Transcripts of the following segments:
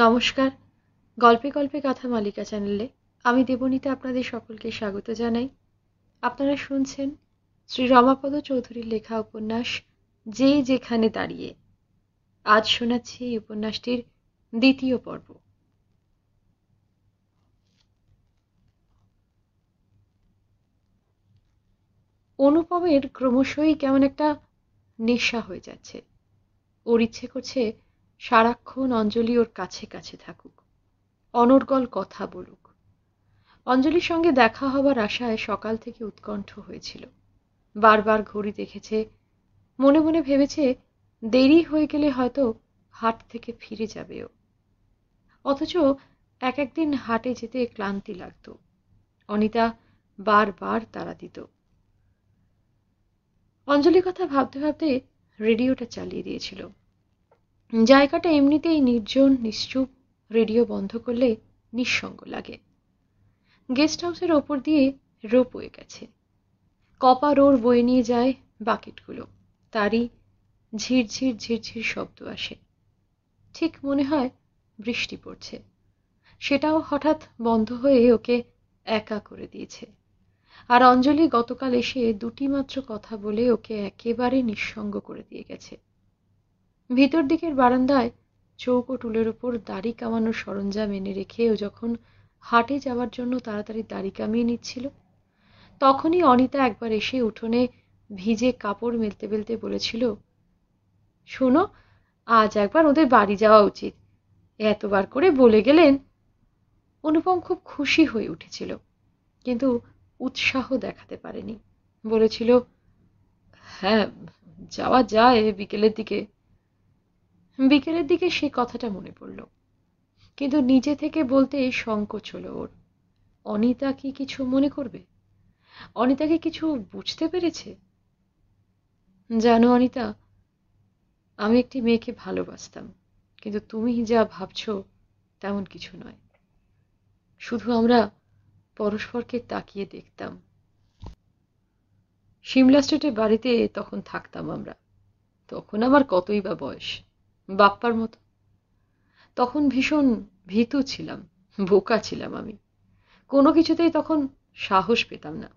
নমস্কার গল্পে গল্পে কথা মালিকা চ্যানেলে আমি দেবনীতে আপনাদের সকলকে স্বাগত জানাই আপনারা শুনছেন শ্রী রমাপদ চৌধুরীর লেখা উপন্যাস যে যেখানে দাঁড়িয়ে আজ শোনাচ্ছি এই উপন্যাসটির দ্বিতীয় পর্ব অনুপমের ক্রমশই কেমন একটা নেশা হয়ে যাচ্ছে ওর ইচ্ছে করছে সারাক্ষণ অঞ্জলি ওর কাছে কাছে থাকুক অনর্গল কথা বলুক অঞ্জলির সঙ্গে দেখা হবার আশায় সকাল থেকে উৎকণ্ঠ হয়েছিল বারবার ঘড়ি দেখেছে মনে মনে ভেবেছে দেরি হয়ে গেলে হয়তো হাট থেকে ফিরে যাবে ও অথচ এক একদিন হাটে যেতে ক্লান্তি লাগত অনিতা বারবার তাড়া দিত অঞ্জলি কথা ভাবতে ভাবতে রেডিওটা চালিয়ে দিয়েছিল জায়গাটা এমনিতেই নির্জন নিশ্চুপ রেডিও বন্ধ করলে নিঃসঙ্গ লাগে গেস্ট হাউসের ওপর দিয়ে রোপ হয়ে গেছে কপা রোর বয়ে নিয়ে যায় বাকেটগুলো তারই ঝিরঝির ঝিরঝির শব্দ আসে ঠিক মনে হয় বৃষ্টি পড়ছে সেটাও হঠাৎ বন্ধ হয়ে ওকে একা করে দিয়েছে আর অঞ্জলি গতকাল এসে দুটি মাত্র কথা বলে ওকে একেবারে নিঃসঙ্গ করে দিয়ে গেছে ভিতর দিকের বারান্দায় চৌকো টুলের ওপর দাড়ি কামানোর সরঞ্জাম এনে রেখেও যখন হাটে যাওয়ার জন্য তাড়াতাড়ি দাড়ি কামিয়ে নিচ্ছিল তখনই অনিতা একবার এসে উঠোনে ভিজে কাপড় মেলতে মেলতে বলেছিল শোনো আজ একবার ওদের বাড়ি যাওয়া উচিত এতবার করে বলে গেলেন অনুপম খুব খুশি হয়ে উঠেছিল কিন্তু উৎসাহ দেখাতে পারেনি বলেছিল হ্যাঁ যাওয়া যায় বিকেলের দিকে বিকেলের দিকে সে কথাটা মনে পড়ল কিন্তু নিজে থেকে বলতে সংকোচ হল ওর অনিতা কি কিছু মনে করবে অনিতাকে কিছু বুঝতে পেরেছে জানো অনিতা আমি একটি মেয়েকে ভালোবাসতাম কিন্তু তুমি যা ভাবছ তেমন কিছু নয় শুধু আমরা পরস্পরকে তাকিয়ে দেখতাম সিমলা স্টেটের বাড়িতে তখন থাকতাম আমরা তখন আমার কতই বা বয়স বাপ্পার মতো তখন ভীষণ ভীতু ছিলাম বোকা ছিলাম আমি কোনো কিছুতেই তখন সাহস পেতাম না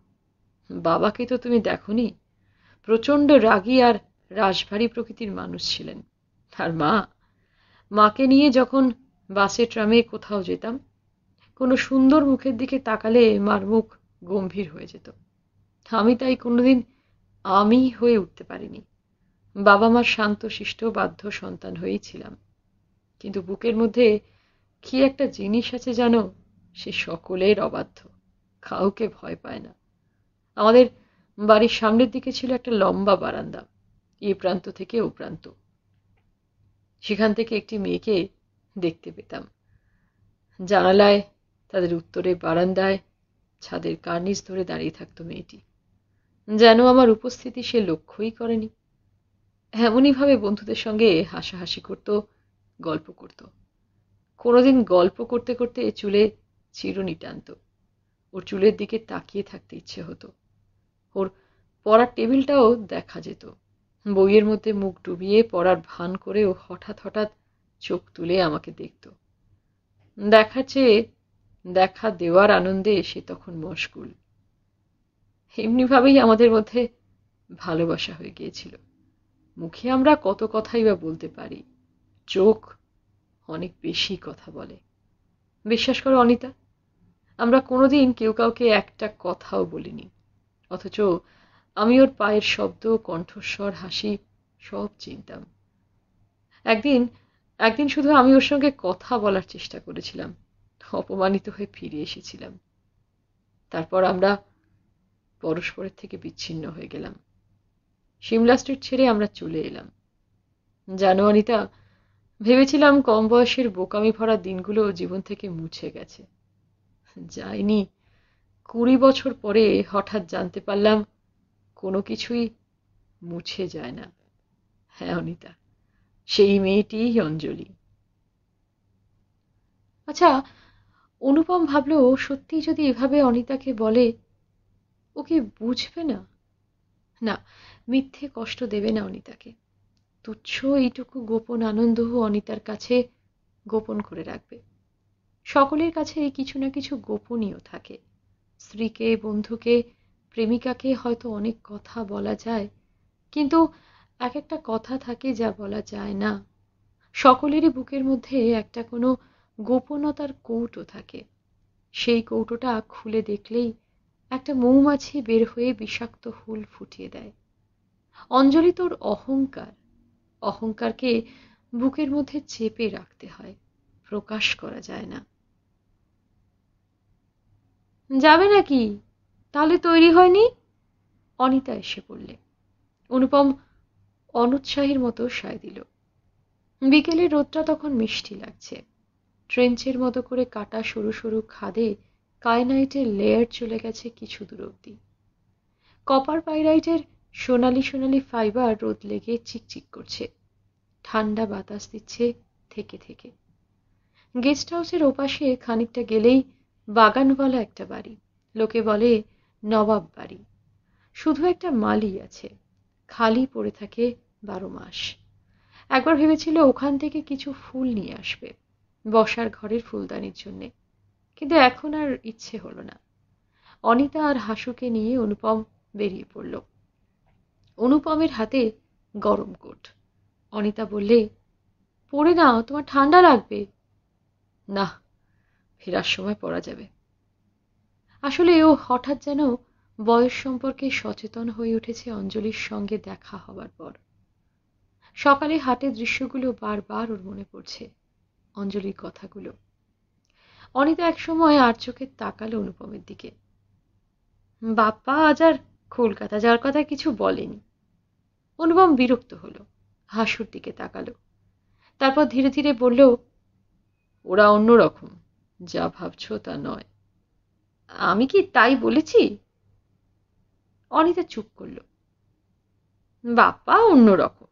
বাবাকে তো তুমি দেখনি প্রচণ্ড রাগী আর রাশভারী প্রকৃতির মানুষ ছিলেন আর মা মাকে নিয়ে যখন বাসে ট্রামে কোথাও যেতাম কোনো সুন্দর মুখের দিকে তাকালে মার মুখ গম্ভীর হয়ে যেত আমি তাই কোনোদিন আমি হয়ে উঠতে পারিনি বাবা মার শান্ত শিষ্ট বাধ্য সন্তান হয়েই ছিলাম কিন্তু বুকের মধ্যে কি একটা জিনিস আছে জানো সে সকলের অবাধ্য কাউকে ভয় পায় না আমাদের বাড়ির সামনের দিকে ছিল একটা লম্বা বারান্দা এ প্রান্ত থেকে ও প্রান্ত সেখান থেকে একটি মেয়েকে দেখতে পেতাম জানালায় তাদের উত্তরে বারান্দায় ছাদের কার্নিস ধরে দাঁড়িয়ে থাকতো মেয়েটি যেন আমার উপস্থিতি সে লক্ষ্যই করেনি এমনইভাবে হ্যাঁ, বন্ধুদের সঙ্গে হাসাহাসি করত গল্প করত কোনোদিন গল্প করতে করতে চুলে চিরুনি টানত ওর চুলের দিকে তাকিয়ে থাকতে ইচ্ছে হতো ওর পড়ার টেবিলটাও দেখা যেত বইয়ের মধ্যে মুখ ডুবিয়ে পড়ার ভান করে ও হঠাৎ হঠাৎ চোখ তুলে আমাকে দেখত দেখা চেয়ে দেখা দেওয়ার আনন্দে সে তখন মশগুল এমনিভাবেই আমাদের মধ্যে ভালোবাসা হয়ে গিয়েছিল মুখে আমরা কত কথাই বা বলতে পারি চোখ অনেক বেশি কথা বলে বিশ্বাস করো অনিতা আমরা কোনোদিন কেউ কাউকে একটা কথাও বলিনি অথচ আমি ওর পায়ের শব্দ কণ্ঠস্বর হাসি সব চিনতাম একদিন একদিন শুধু আমি ওর সঙ্গে কথা বলার চেষ্টা করেছিলাম অপমানিত হয়ে ফিরে এসেছিলাম তারপর আমরা পরস্পরের থেকে বিচ্ছিন্ন হয়ে গেলাম সিমলা স্ট্রিট ছেড়ে আমরা চলে এলাম জানো অনিতা ভেবেছিলাম কম বয়সের বোকামি ভরা দিনগুলো জীবন থেকে মুছে গেছে যাইনি কুড়ি বছর পরে হঠাৎ জানতে পারলাম কোনো কিছুই মুছে যায় না হ্যাঁ অনিতা সেই মেয়েটিই অঞ্জলি আচ্ছা অনুপম ভাবলো সত্যি যদি এভাবে অনিতাকে বলে ওকে বুঝবে না না মিথ্যে কষ্ট দেবে না অনিতাকে তুচ্ছ এইটুকু গোপন আনন্দও অনিতার কাছে গোপন করে রাখবে সকলের কাছে এই কিছু না কিছু গোপনীয় থাকে স্ত্রীকে বন্ধুকে প্রেমিকাকে হয়তো অনেক কথা বলা যায় কিন্তু এক একটা কথা থাকে যা বলা যায় না সকলেরই বুকের মধ্যে একটা কোনো গোপনতার কৌটো থাকে সেই কৌটোটা খুলে দেখলেই একটা মৌমাছি বের হয়ে বিষাক্ত হুল ফুটিয়ে দেয় অঞ্জলি তোর অহংকার অহংকারকে বুকের মধ্যে চেপে রাখতে হয় প্রকাশ করা যায় না যাবে নাকি তাহলে তৈরি হয়নি অনিতা এসে পড়লে অনুপম অনুৎসাহীর মতো সায় দিল বিকেলে রোদটা তখন মিষ্টি লাগছে ট্রেঞ্চের মতো করে কাটা সরু সরু খাদে কায়নাইটের লেয়ার চলে গেছে কিছু দূর অব্দি কপার পাইরাইটের সোনালি সোনালি ফাইবার রোদ লেগে চিকচিক করছে ঠান্ডা বাতাস দিচ্ছে থেকে থেকে গেস্ট হাউসের ওপাশে খানিকটা গেলেই বাগানওয়ালা একটা বাড়ি লোকে বলে নবাব বাড়ি শুধু একটা মালি আছে খালি পড়ে থাকে বারো মাস একবার ভেবেছিল ওখান থেকে কিছু ফুল নিয়ে আসবে বসার ঘরের ফুলদানির জন্যে কিন্তু এখন আর ইচ্ছে হলো না অনিতা আর হাসুকে নিয়ে অনুপম বেরিয়ে পড়ল অনুপমের হাতে গরম কোট অনিতা বললে পরে নাও তোমার ঠান্ডা লাগবে না ফেরার সময় পরা যাবে আসলে ও হঠাৎ যেন বয়স সম্পর্কে সচেতন হয়ে উঠেছে অঞ্জলির সঙ্গে দেখা হবার পর সকালে হাটে দৃশ্যগুলো বারবার ওর মনে পড়ছে অঞ্জলির কথাগুলো অনিতা একসময় আর চোখে তাকালো অনুপমের দিকে বাপ্পা আজ আর কলকাতা যাওয়ার কথা কিছু বলেনি অনুপম বিরক্ত হলো হাসুর দিকে তাকালো তারপর ধীরে ধীরে বলল ওরা অন্যরকম যা ভাবছ তা নয় আমি কি তাই বলেছি অনিতা চুপ করল বাপ্পা অন্যরকম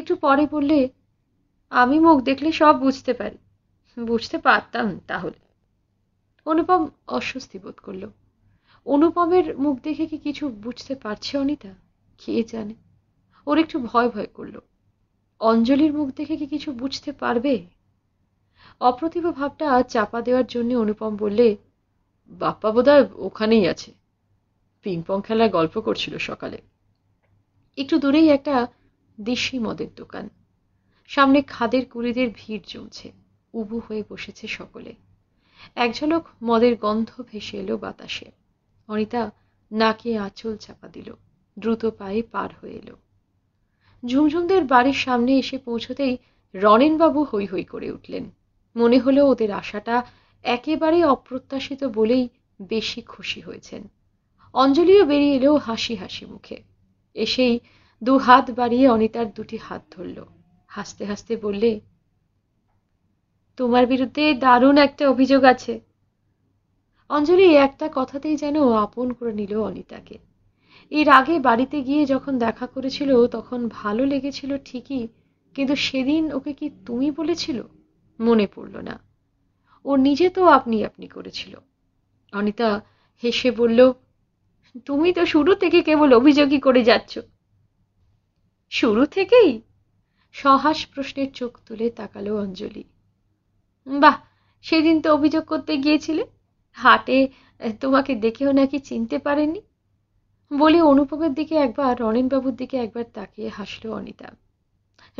একটু পরে বললে আমি মুখ দেখলে সব বুঝতে পারি বুঝতে পারতাম তাহলে অনুপম অস্বস্তি বোধ করল অনুপমের মুখ দেখে কি কিছু বুঝতে পারছে অনিতা কে জানে ওর একটু ভয় ভয় করল অঞ্জলির মুখ দেখে কি কিছু বুঝতে পারবে অপ্রতিভ ভাবটা চাপা দেওয়ার জন্য অনুপম বললে বাপ্পা হয় ওখানেই আছে পিংপং খেলায় গল্প করছিল সকালে একটু দূরেই একটা দেশি মদের দোকান সামনে খাদের কুড়িদের ভিড় জমছে উবু হয়ে বসেছে সকলে এক ঝলক মদের গন্ধ ভেসে এলো বাতাসে অনিতা নাকে আঁচল চাপা দিল দ্রুত পায়ে পার হয়ে এলো ঝুমঝুমদের বাড়ির সামনে এসে পৌঁছতেই রনেনবাবু হৈ হৈ করে উঠলেন মনে হলো ওদের আশাটা একেবারে অপ্রত্যাশিত বলেই বেশি খুশি হয়েছেন অঞ্জলিও বেরিয়ে এলেও হাসি হাসি মুখে এসেই দু হাত বাড়িয়ে অনিতার দুটি হাত ধরল হাসতে হাসতে বললে তোমার বিরুদ্ধে দারুণ একটা অভিযোগ আছে অঞ্জলি একটা কথাতেই যেন আপন করে নিল অনিতাকে এর আগে বাড়িতে গিয়ে যখন দেখা করেছিল তখন ভালো লেগেছিল ঠিকই কিন্তু সেদিন ওকে কি তুমি বলেছিল মনে পড়ল না ও নিজে তো আপনি আপনি করেছিল অনিতা হেসে বলল তুমি তো শুরু থেকে কেবল অভিযোগই করে যাচ্ছ শুরু থেকেই সহাস প্রশ্নের চোখ তুলে তাকালো অঞ্জলি বাহ সেদিন তো অভিযোগ করতে গিয়েছিলে হাটে তোমাকে দেখেও নাকি চিনতে পারেনি বলে অনুপমের দিকে একবার রনেনবাবুর দিকে একবার তাকিয়ে হাসল অনিতা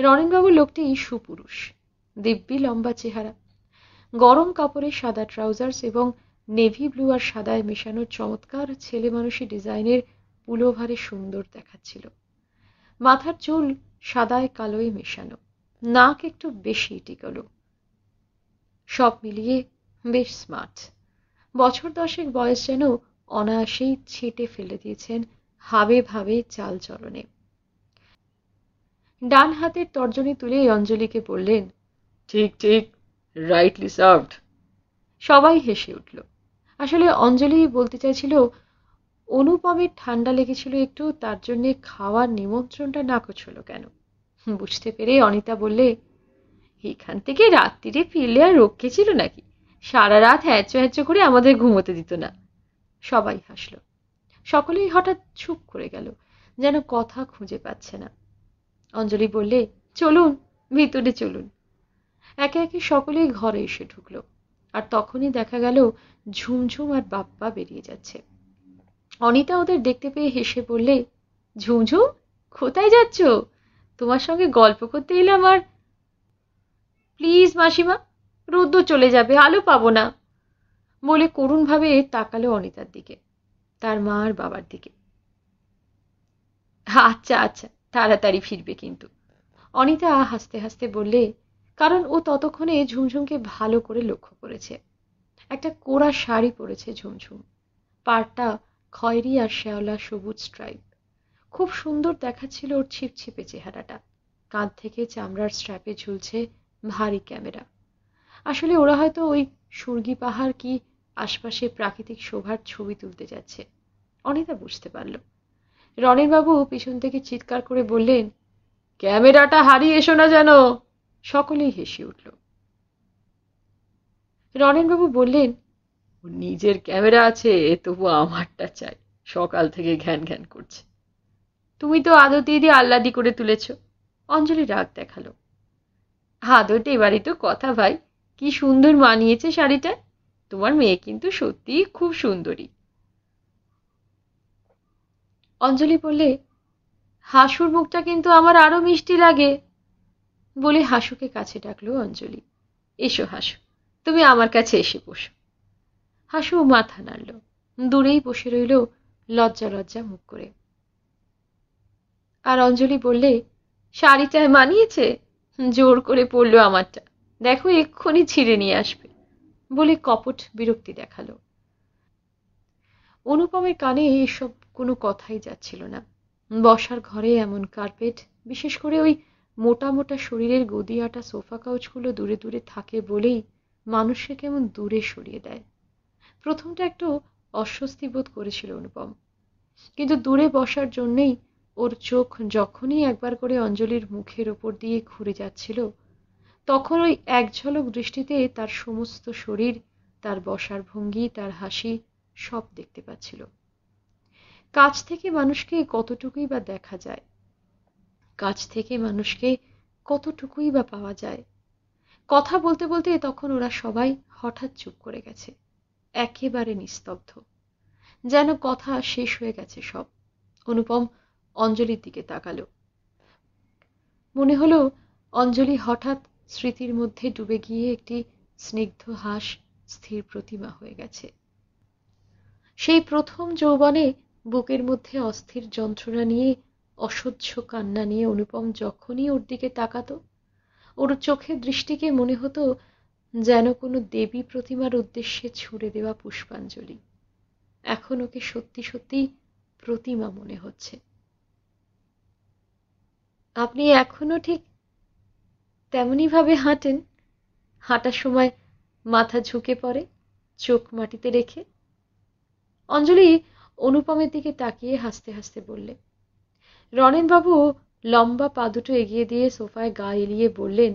রনেনবাবু লোকটি সুপুরুষ দিব্যি লম্বা চেহারা গরম কাপড়ে সাদা ট্রাউজার্স এবং নেভি ব্লু আর সাদায় মেশানো চমৎকার ছেলে মানুষের ডিজাইনের পুলোভারে সুন্দর দেখাচ্ছিল মাথার চুল সাদায় কালোয় মেশানো নাক একটু বেশি টিকলো সব মিলিয়ে বেশ স্মার্ট বছর দশেক বয়স যেন অনায়াসেই ছেটে ফেলে দিয়েছেন হাবে ভাবে চাল চলনে ডান হাতের তর্জনী তুলে অঞ্জলিকে বললেন ঠিক ঠিক রাইটলি সার্ভড সবাই হেসে উঠল আসলে অঞ্জলি বলতে চাইছিল অনুপমের ঠান্ডা লেগেছিল একটু তার জন্যে খাওয়ার নিমন্ত্রণটা নাকচ হলো কেন বুঝতে পেরে অনিতা বললে এখান থেকে রাত্রিরে ফিরলে আর রক্ষে ছিল নাকি সারা রাত হ্যাঁচো হ্যাঁচো করে আমাদের ঘুমোতে দিত না সবাই হাসলো সকলেই হঠাৎ চুপ করে গেল যেন কথা খুঁজে পাচ্ছে না অঞ্জলি বললে চলুন ভিতরে চলুন একে একে সকলেই ঘরে এসে ঢুকলো আর তখনই দেখা গেল ঝুমঝুম আর বাপ্পা বেরিয়ে যাচ্ছে অনিতা ওদের দেখতে পেয়ে হেসে বললে ঝুমঝুম কোথায় যাচ্ছ তোমার সঙ্গে গল্প করতে এলাম আর প্লিজ মাসিমা রোদ্দ চলে যাবে আলো পাবো না বলে করুণভাবে তাকালো অনিতার দিকে তার মা আর বাবার দিকে আচ্ছা আচ্ছা তাড়াতাড়ি ফিরবে কিন্তু অনিতা হাসতে হাসতে বললে কারণ ও ততক্ষণে ঝুমঝুমকে ভালো করে লক্ষ্য করেছে একটা কোরা শাড়ি পরেছে ঝুমঝুম পাড়টা খয়েরি আর শ্যাওলা সবুজ স্ট্রাইপ খুব সুন্দর দেখাচ্ছিল ওর ছিপছিপে চেহারাটা কাঁধ থেকে চামড়ার স্ট্র্যাপে ঝুলছে ভারী ক্যামেরা আসলে ওরা হয়তো ওই সুরগি পাহাড় কি আশপাশে প্রাকৃতিক শোভার ছবি তুলতে যাচ্ছে অনিতা বুঝতে পারল বাবু পিছন থেকে চিৎকার করে বললেন ক্যামেরাটা হারিয়ে এসো না যেন সকলেই হেসে উঠল রনেনবাবু বললেন নিজের ক্যামেরা আছে তবু আমারটা চাই সকাল থেকে ঘ্যান ঘ্যান করছে তুমি তো দিয়ে আহ্লাদি করে তুলেছ অঞ্জলি রাগ দেখালো হাত এবারে তো কথা ভাই কি সুন্দর মানিয়েছে শাড়িটা তোমার মেয়ে কিন্তু সত্যিই খুব সুন্দরী অঞ্জলি বললে হাসুর মুখটা কিন্তু আমার আরো মিষ্টি লাগে বলে হাসুকে কাছে ডাকলো অঞ্জলি এসো হাসু তুমি আমার কাছে এসে বসো হাসু মাথা নাড়ল দূরেই বসে রইল লজ্জা লজ্জা মুখ করে আর অঞ্জলি বললে শাড়িটায় মানিয়েছে জোর করে পড়লো আমারটা দেখো এক্ষুনি ছিঁড়ে নিয়ে আসবে বলে কপট বিরক্তি দেখালো অনুপমের কানে এইসব কোনো কথাই যাচ্ছিল না বসার ঘরে এমন কার্পেট বিশেষ করে ওই মোটা মোটা শরীরের গদি আটা সোফা কাউচগুলো দূরে দূরে থাকে বলেই মানুষকে কেমন দূরে সরিয়ে দেয় প্রথমটা একটু অস্বস্তি বোধ করেছিল অনুপম কিন্তু দূরে বসার জন্যেই ওর চোখ যখনই একবার করে অঞ্জলির মুখের ওপর দিয়ে ঘুরে যাচ্ছিল তখন ওই এক ঝলক দৃষ্টিতে তার সমস্ত শরীর তার বসার ভঙ্গি তার হাসি সব দেখতে পাচ্ছিল কাছ থেকে মানুষকে কতটুকুই বা দেখা যায় কাছ থেকে মানুষকে কতটুকুই বা পাওয়া যায় কথা বলতে বলতে তখন ওরা সবাই হঠাৎ চুপ করে গেছে একেবারে নিস্তব্ধ যেন কথা শেষ হয়ে গেছে সব অনুপম অঞ্জলির দিকে তাকাল মনে হলো অঞ্জলি হঠাৎ স্মৃতির মধ্যে ডুবে গিয়ে একটি স্নিগ্ধ হাস স্থির প্রতিমা হয়ে গেছে সেই প্রথম যৌবনে বুকের মধ্যে অস্থির যন্ত্রণা নিয়ে অসহ্য কান্না নিয়ে অনুপম যখনই ওর দিকে তাকাত ওর চোখের দৃষ্টিকে মনে হতো যেন কোনো দেবী প্রতিমার উদ্দেশ্যে ছুড়ে দেওয়া পুষ্পাঞ্জলি এখন ওকে সত্যি সত্যি প্রতিমা মনে হচ্ছে আপনি এখনো ঠিক তেমনইভাবে হাঁটেন হাঁটার সময় মাথা ঝুঁকে পড়ে চোখ মাটিতে রেখে অঞ্জলি অনুপমের দিকে তাকিয়ে হাসতে হাসতে বললে রণেনবাবু লম্বা পা দুটো এগিয়ে দিয়ে সোফায় গা এলিয়ে বললেন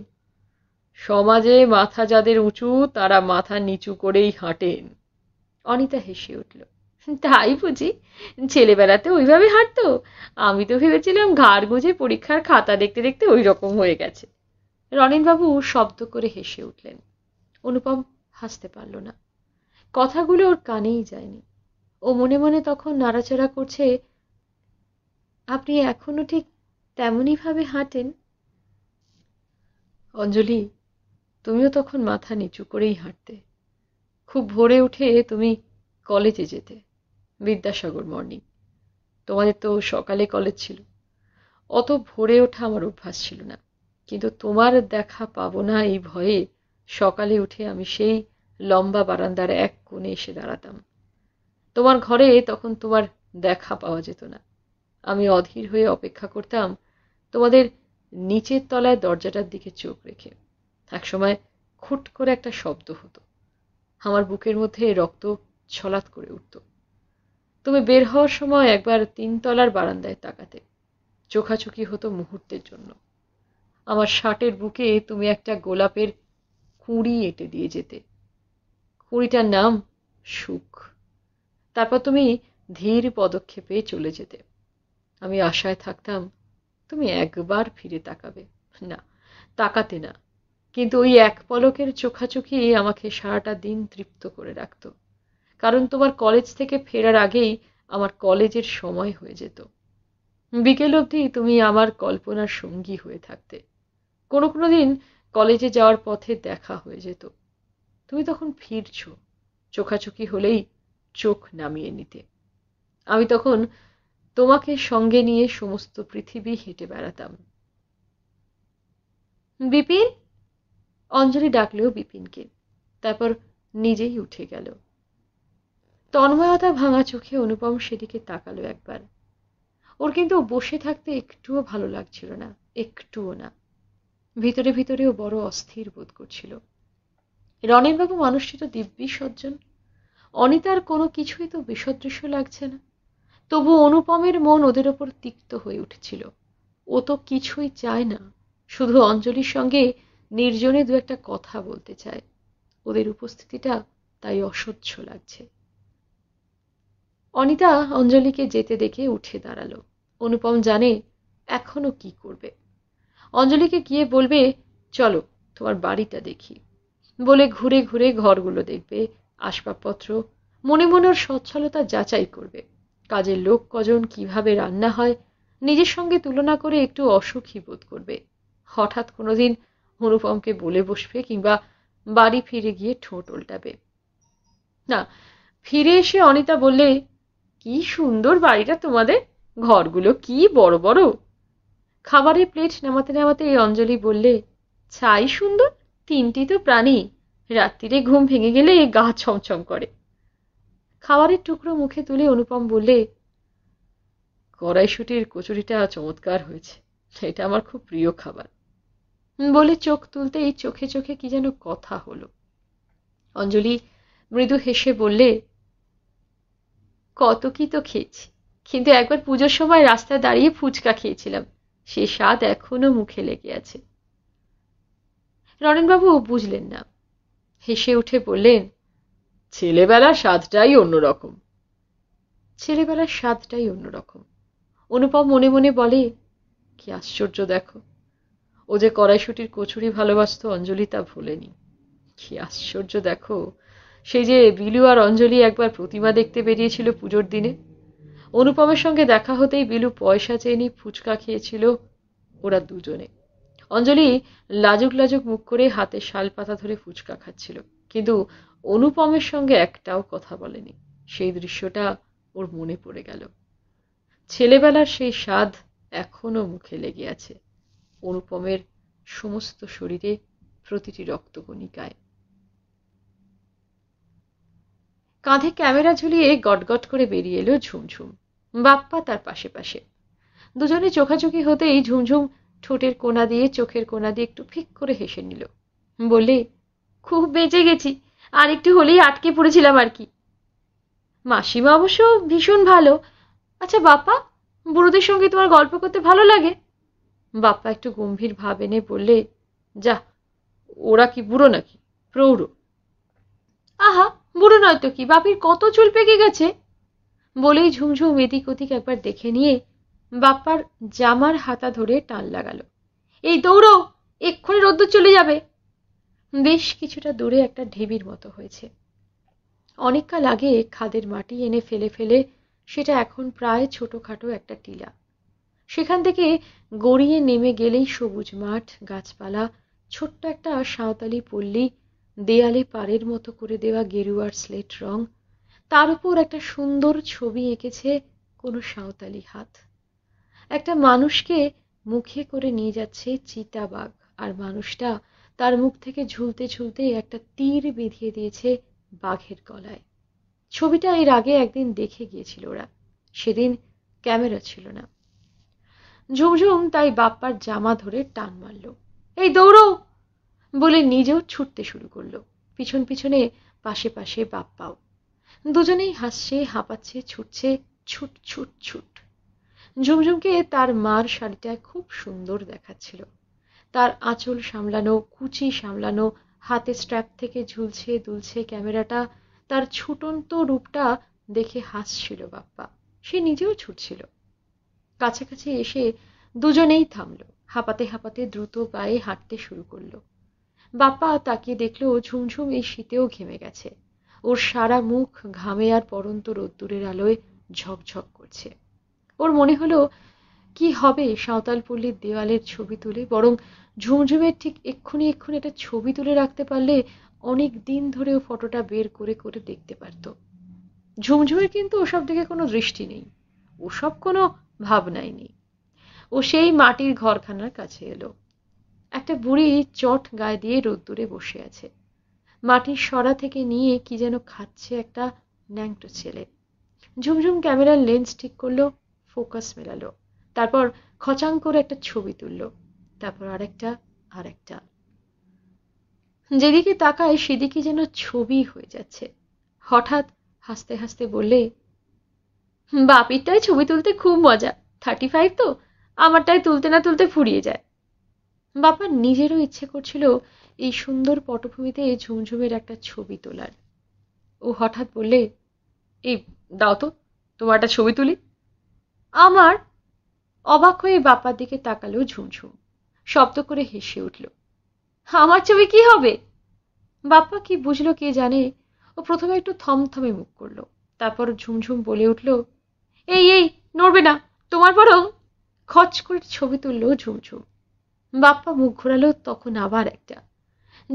সমাজে মাথা যাদের উঁচু তারা মাথা নিচু করেই হাঁটেন অনিতা হেসে উঠল তাই বুঝি ছেলেবেলাতে ওইভাবে হাঁটতো আমি তো ভেবেছিলাম ঘাড় গুঁজে পরীক্ষার খাতা দেখতে দেখতে ওই রকম হয়ে গেছে রনেনবাবু শব্দ করে হেসে উঠলেন অনুপম হাসতে পারল না কথাগুলো ওর কানেই যায়নি ও মনে মনে তখন নাড়াচাড়া করছে আপনি এখনো ঠিক তেমনইভাবে হাঁটেন অঞ্জলি তুমিও তখন মাথা নিচু করেই হাঁটতে খুব ভোরে উঠে তুমি কলেজে যেতে বিদ্যাসাগর মর্নিং তোমাদের তো সকালে কলেজ ছিল অত ভোরে ওঠা আমার অভ্যাস ছিল না কিন্তু তোমার দেখা পাবো না এই ভয়ে সকালে উঠে আমি সেই লম্বা বারান্দার এক কোণে এসে দাঁড়াতাম তোমার ঘরে তখন তোমার দেখা পাওয়া যেত না আমি অধীর হয়ে অপেক্ষা করতাম তোমাদের নিচের তলায় দরজাটার দিকে চোখ রেখে একসময় খুট করে একটা শব্দ হতো আমার বুকের মধ্যে রক্ত ছলাৎ করে উঠত তুমি বের হওয়ার সময় একবার তিনতলার বারান্দায় তাকাতে চোখাচোখি হতো মুহূর্তের জন্য আমার শার্টের বুকে তুমি একটা গোলাপের কুঁড়ি এঁটে দিয়ে যেতে খুঁড়িটার নাম সুখ তারপর তুমি ধীর পদক্ষেপে চলে যেতে আমি আশায় থাকতাম তুমি একবার ফিরে তাকাবে না তাকাতে না কিন্তু ওই এক পলকের চোখাচোখি আমাকে সারাটা দিন তৃপ্ত করে রাখতো কারণ তোমার কলেজ থেকে ফেরার আগেই আমার কলেজের সময় হয়ে যেত বিকেল অবধি তুমি আমার কল্পনার সঙ্গী হয়ে থাকতে কোনো কোনো দিন কলেজে যাওয়ার পথে দেখা হয়ে যেত তুমি তখন ফিরছ চোখাচোখি হলেই চোখ নামিয়ে নিতে আমি তখন তোমাকে সঙ্গে নিয়ে সমস্ত পৃথিবী হেঁটে বেড়াতাম বিপিন অঞ্জলি ডাকলেও বিপিনকে তারপর নিজেই উঠে গেল তন্ময়তা ভাঙা চোখে অনুপম সেদিকে তাকালো একবার ওর কিন্তু বসে থাকতে একটুও ভালো লাগছিল না একটুও না ভিতরে ভিতরে ও বড় অস্থির বোধ করছিল রনেনবাবু মানুষটি তো দিব্যি সজ্জন অনিতার কোনো কিছুই তো বিসদৃশ্য লাগছে না তবু অনুপমের মন ওদের ওপর তিক্ত হয়ে উঠেছিল ও তো কিছুই চায় না শুধু অঞ্জলির সঙ্গে নির্জনে দু একটা কথা বলতে চায় ওদের উপস্থিতিটা তাই অসহ্য লাগছে অনিতা অঞ্জলিকে যেতে দেখে উঠে দাঁড়ালো অনুপম জানে এখনো কি করবে অঞ্জলিকে গিয়ে বলবে চলো তোমার বাড়িটা দেখি বলে ঘুরে ঘুরে ঘরগুলো দেখবে আসবাবপত্র মনে মনে ওর সচ্ছলতা যাচাই করবে কাজের লোক কজন কিভাবে রান্না হয় নিজের সঙ্গে তুলনা করে একটু অসুখী বোধ করবে হঠাৎ কোনোদিন অনুপমকে বলে বসবে কিংবা বাড়ি ফিরে গিয়ে ঠোঁট উল্টাবে না ফিরে এসে অনিতা বললে কি সুন্দর বাড়িটা তোমাদের ঘরগুলো কি বড় বড় খাবারের প্লেট নামাতে নামাতে অঞ্জলি বললে ছাই সুন্দর তিনটি তো প্রাণী রাত্রিরে ঘুম ভেঙে গেলে গা ছমছম করে খাবারের টুকরো মুখে তুলে অনুপম বললে কড়াইশুটির কচুরিটা চমৎকার হয়েছে এটা আমার খুব প্রিয় খাবার বলে চোখ তুলতে এই চোখে চোখে কি যেন কথা হলো অঞ্জলি মৃদু হেসে বললে কত কি তো খেয়েছি কিন্তু একবার পুজোর সময় রাস্তায় দাঁড়িয়ে ফুচকা খেয়েছিলাম সে স্বাদ এখনো মুখে লেগে আছে রণনবাবু বুঝলেন না হেসে উঠে বললেন ছেলেবেলার স্বাদটাই অন্যরকম ছেলেবেলার স্বাদটাই অন্যরকম অনুপম মনে মনে বলে কি আশ্চর্য দেখো ও যে কড়াইশুটির কচুরি ভালোবাসত অঞ্জলি তা ভুলেনি কি আশ্চর্য দেখো সেই যে বিলু আর অঞ্জলি একবার প্রতিমা দেখতে বেরিয়েছিল পুজোর দিনে অনুপমের সঙ্গে দেখা হতেই বিলু পয়সা চেয়ে নিয়ে ফুচকা খেয়েছিল ওরা দুজনে অঞ্জলি লাজুক লাজুক মুখ করে হাতে শাল পাতা ধরে ফুচকা খাচ্ছিল কিন্তু অনুপমের সঙ্গে একটাও কথা বলেনি সেই দৃশ্যটা ওর মনে পড়ে গেল ছেলেবেলার সেই স্বাদ এখনও মুখে লেগে আছে অনুপমের সমস্ত শরীরে প্রতিটি রক্তকণিকায় কাঁধে ক্যামেরা ঝুলিয়ে গটগট করে বেরিয়ে এলো ঝুমঝুম বাপ্পা তার পাশে পাশে দুজনে চোখাচোখি হতেই ঝুমঝুম ঠোঁটের কোনা দিয়ে চোখের কোনা দিয়ে একটু ফিক করে হেসে নিল বলে খুব বেঁচে গেছি আর একটু হলেই আটকে পড়েছিলাম আর কি মাসিমা অবশ্য ভীষণ ভালো আচ্ছা বাপ্পা বুড়োদের সঙ্গে তোমার গল্প করতে ভালো লাগে বাপ্পা একটু গম্ভীর ভাব এনে বললে যা ওরা কি বুড়ো নাকি প্রৌঢ় আহা বুড়ো নয়তো কি বাপির কত চুল পেকে গেছে বলেই ঝুমঝুম এদিক ওদিক একবার দেখে নিয়ে বাপ্পার জামার হাতা ধরে টান লাগালো এই দৌড়ো এক্ষুনি রোদ্দুর চলে যাবে বেশ কিছুটা দূরে একটা ঢিবির মতো হয়েছে অনেককাল আগে খাদের মাটি এনে ফেলে ফেলে সেটা এখন প্রায় ছোটখাটো একটা টিলা সেখান থেকে গড়িয়ে নেমে গেলেই সবুজ মাঠ গাছপালা ছোট্ট একটা সাঁওতালি পল্লী দেয়ালে পাড়ের মতো করে দেওয়া গেরুয়ার স্লেট রং তার উপর একটা সুন্দর ছবি এঁকেছে কোনো সাঁওতালি হাত একটা মানুষকে মুখে করে নিয়ে যাচ্ছে চিতাবাঘ আর মানুষটা তার মুখ থেকে ঝুলতে ঝুলতে একটা তীর বেঁধিয়ে দিয়েছে বাঘের গলায় ছবিটা এর আগে একদিন দেখে গিয়েছিল ওরা সেদিন ক্যামেরা ছিল না ঝুমঝুম তাই বাপ্পার জামা ধরে টান মারল এই দৌড়ো বলে নিজেও ছুটতে শুরু করলো পিছন পিছনে পাশে পাশে বাপ্পাও দুজনেই হাসছে হাঁপাচ্ছে ছুটছে ছুট ছুট ছুট ঝুমঝুমকে তার মার শাড়িটা খুব সুন্দর দেখাচ্ছিল তার আঁচল সামলানো কুচি সামলানো হাতে স্ট্র্যাপ থেকে ঝুলছে দুলছে ক্যামেরাটা তার ছুটন্ত রূপটা দেখে হাসছিল বাপ্পা সে নিজেও ছুটছিল কাছাকাছি এসে দুজনেই থামল হাঁপাতে হাঁপাতে দ্রুত গায়ে হাঁটতে শুরু করলো বাপ্পা তাকিয়ে দেখল ঝুমঝুম এই শীতেও ঘেমে গেছে ওর সারা মুখ ঘামে আর পরন্ত রোদ্দুরের আলোয় ঝকঝক করছে ওর মনে হলো কি হবে সাঁওতাল পল্লীর দেওয়ালের ছবি তুলে বরং ঝুমঝুমের ঠিক এক্ষুনি এক্ষুনি একটা ছবি তুলে রাখতে পারলে অনেক দিন ধরে ও ফটোটা বের করে করে দেখতে পারত ঝুমঝুমের কিন্তু ওসব দিকে কোনো দৃষ্টি নেই ওসব কোনো ভাবনাই নেই ও সেই মাটির ঘরখানার কাছে এলো একটা বুড়ি চট গায়ে দিয়ে রোদ্দুরে বসে আছে মাটির সরা থেকে নিয়ে কি যেন খাচ্ছে একটা ন্যাংটো ছেলে ঝুমঝুম ক্যামেরার লেন্স ঠিক করলো ফোকাস মেলালো তারপর খচাং করে একটা ছবি তুললো তারপর আরেকটা আরেকটা যেদিকে তাকায় সেদিকে যেন ছবি হয়ে যাচ্ছে হঠাৎ হাসতে হাসতে বললে বাপিরটায় ছবি তুলতে খুব মজা থার্টি ফাইভ তো আমারটায় তুলতে না তুলতে ফুরিয়ে যায় বাবা নিজেরও ইচ্ছে করছিল এই সুন্দর পটভূমিতে ঝুমঝুমের একটা ছবি তোলার ও হঠাৎ বললে এই দাও তো তোমার একটা ছবি তুলি আমার অবাক হয়ে বাপার দিকে তাকালো ঝুমঝুম শব্দ করে হেসে উঠল আমার ছবি কি হবে বাপ্পা কি বুঝলো কে জানে ও প্রথমে একটু থমথমে মুখ করলো তারপর ঝুমঝুম বলে উঠল এই এই নড়বে না তোমার বরং খচ করে ছবি তুললো ঝুমঝুম বাপ্পা মুখ ঘোরালো তখন আবার একটা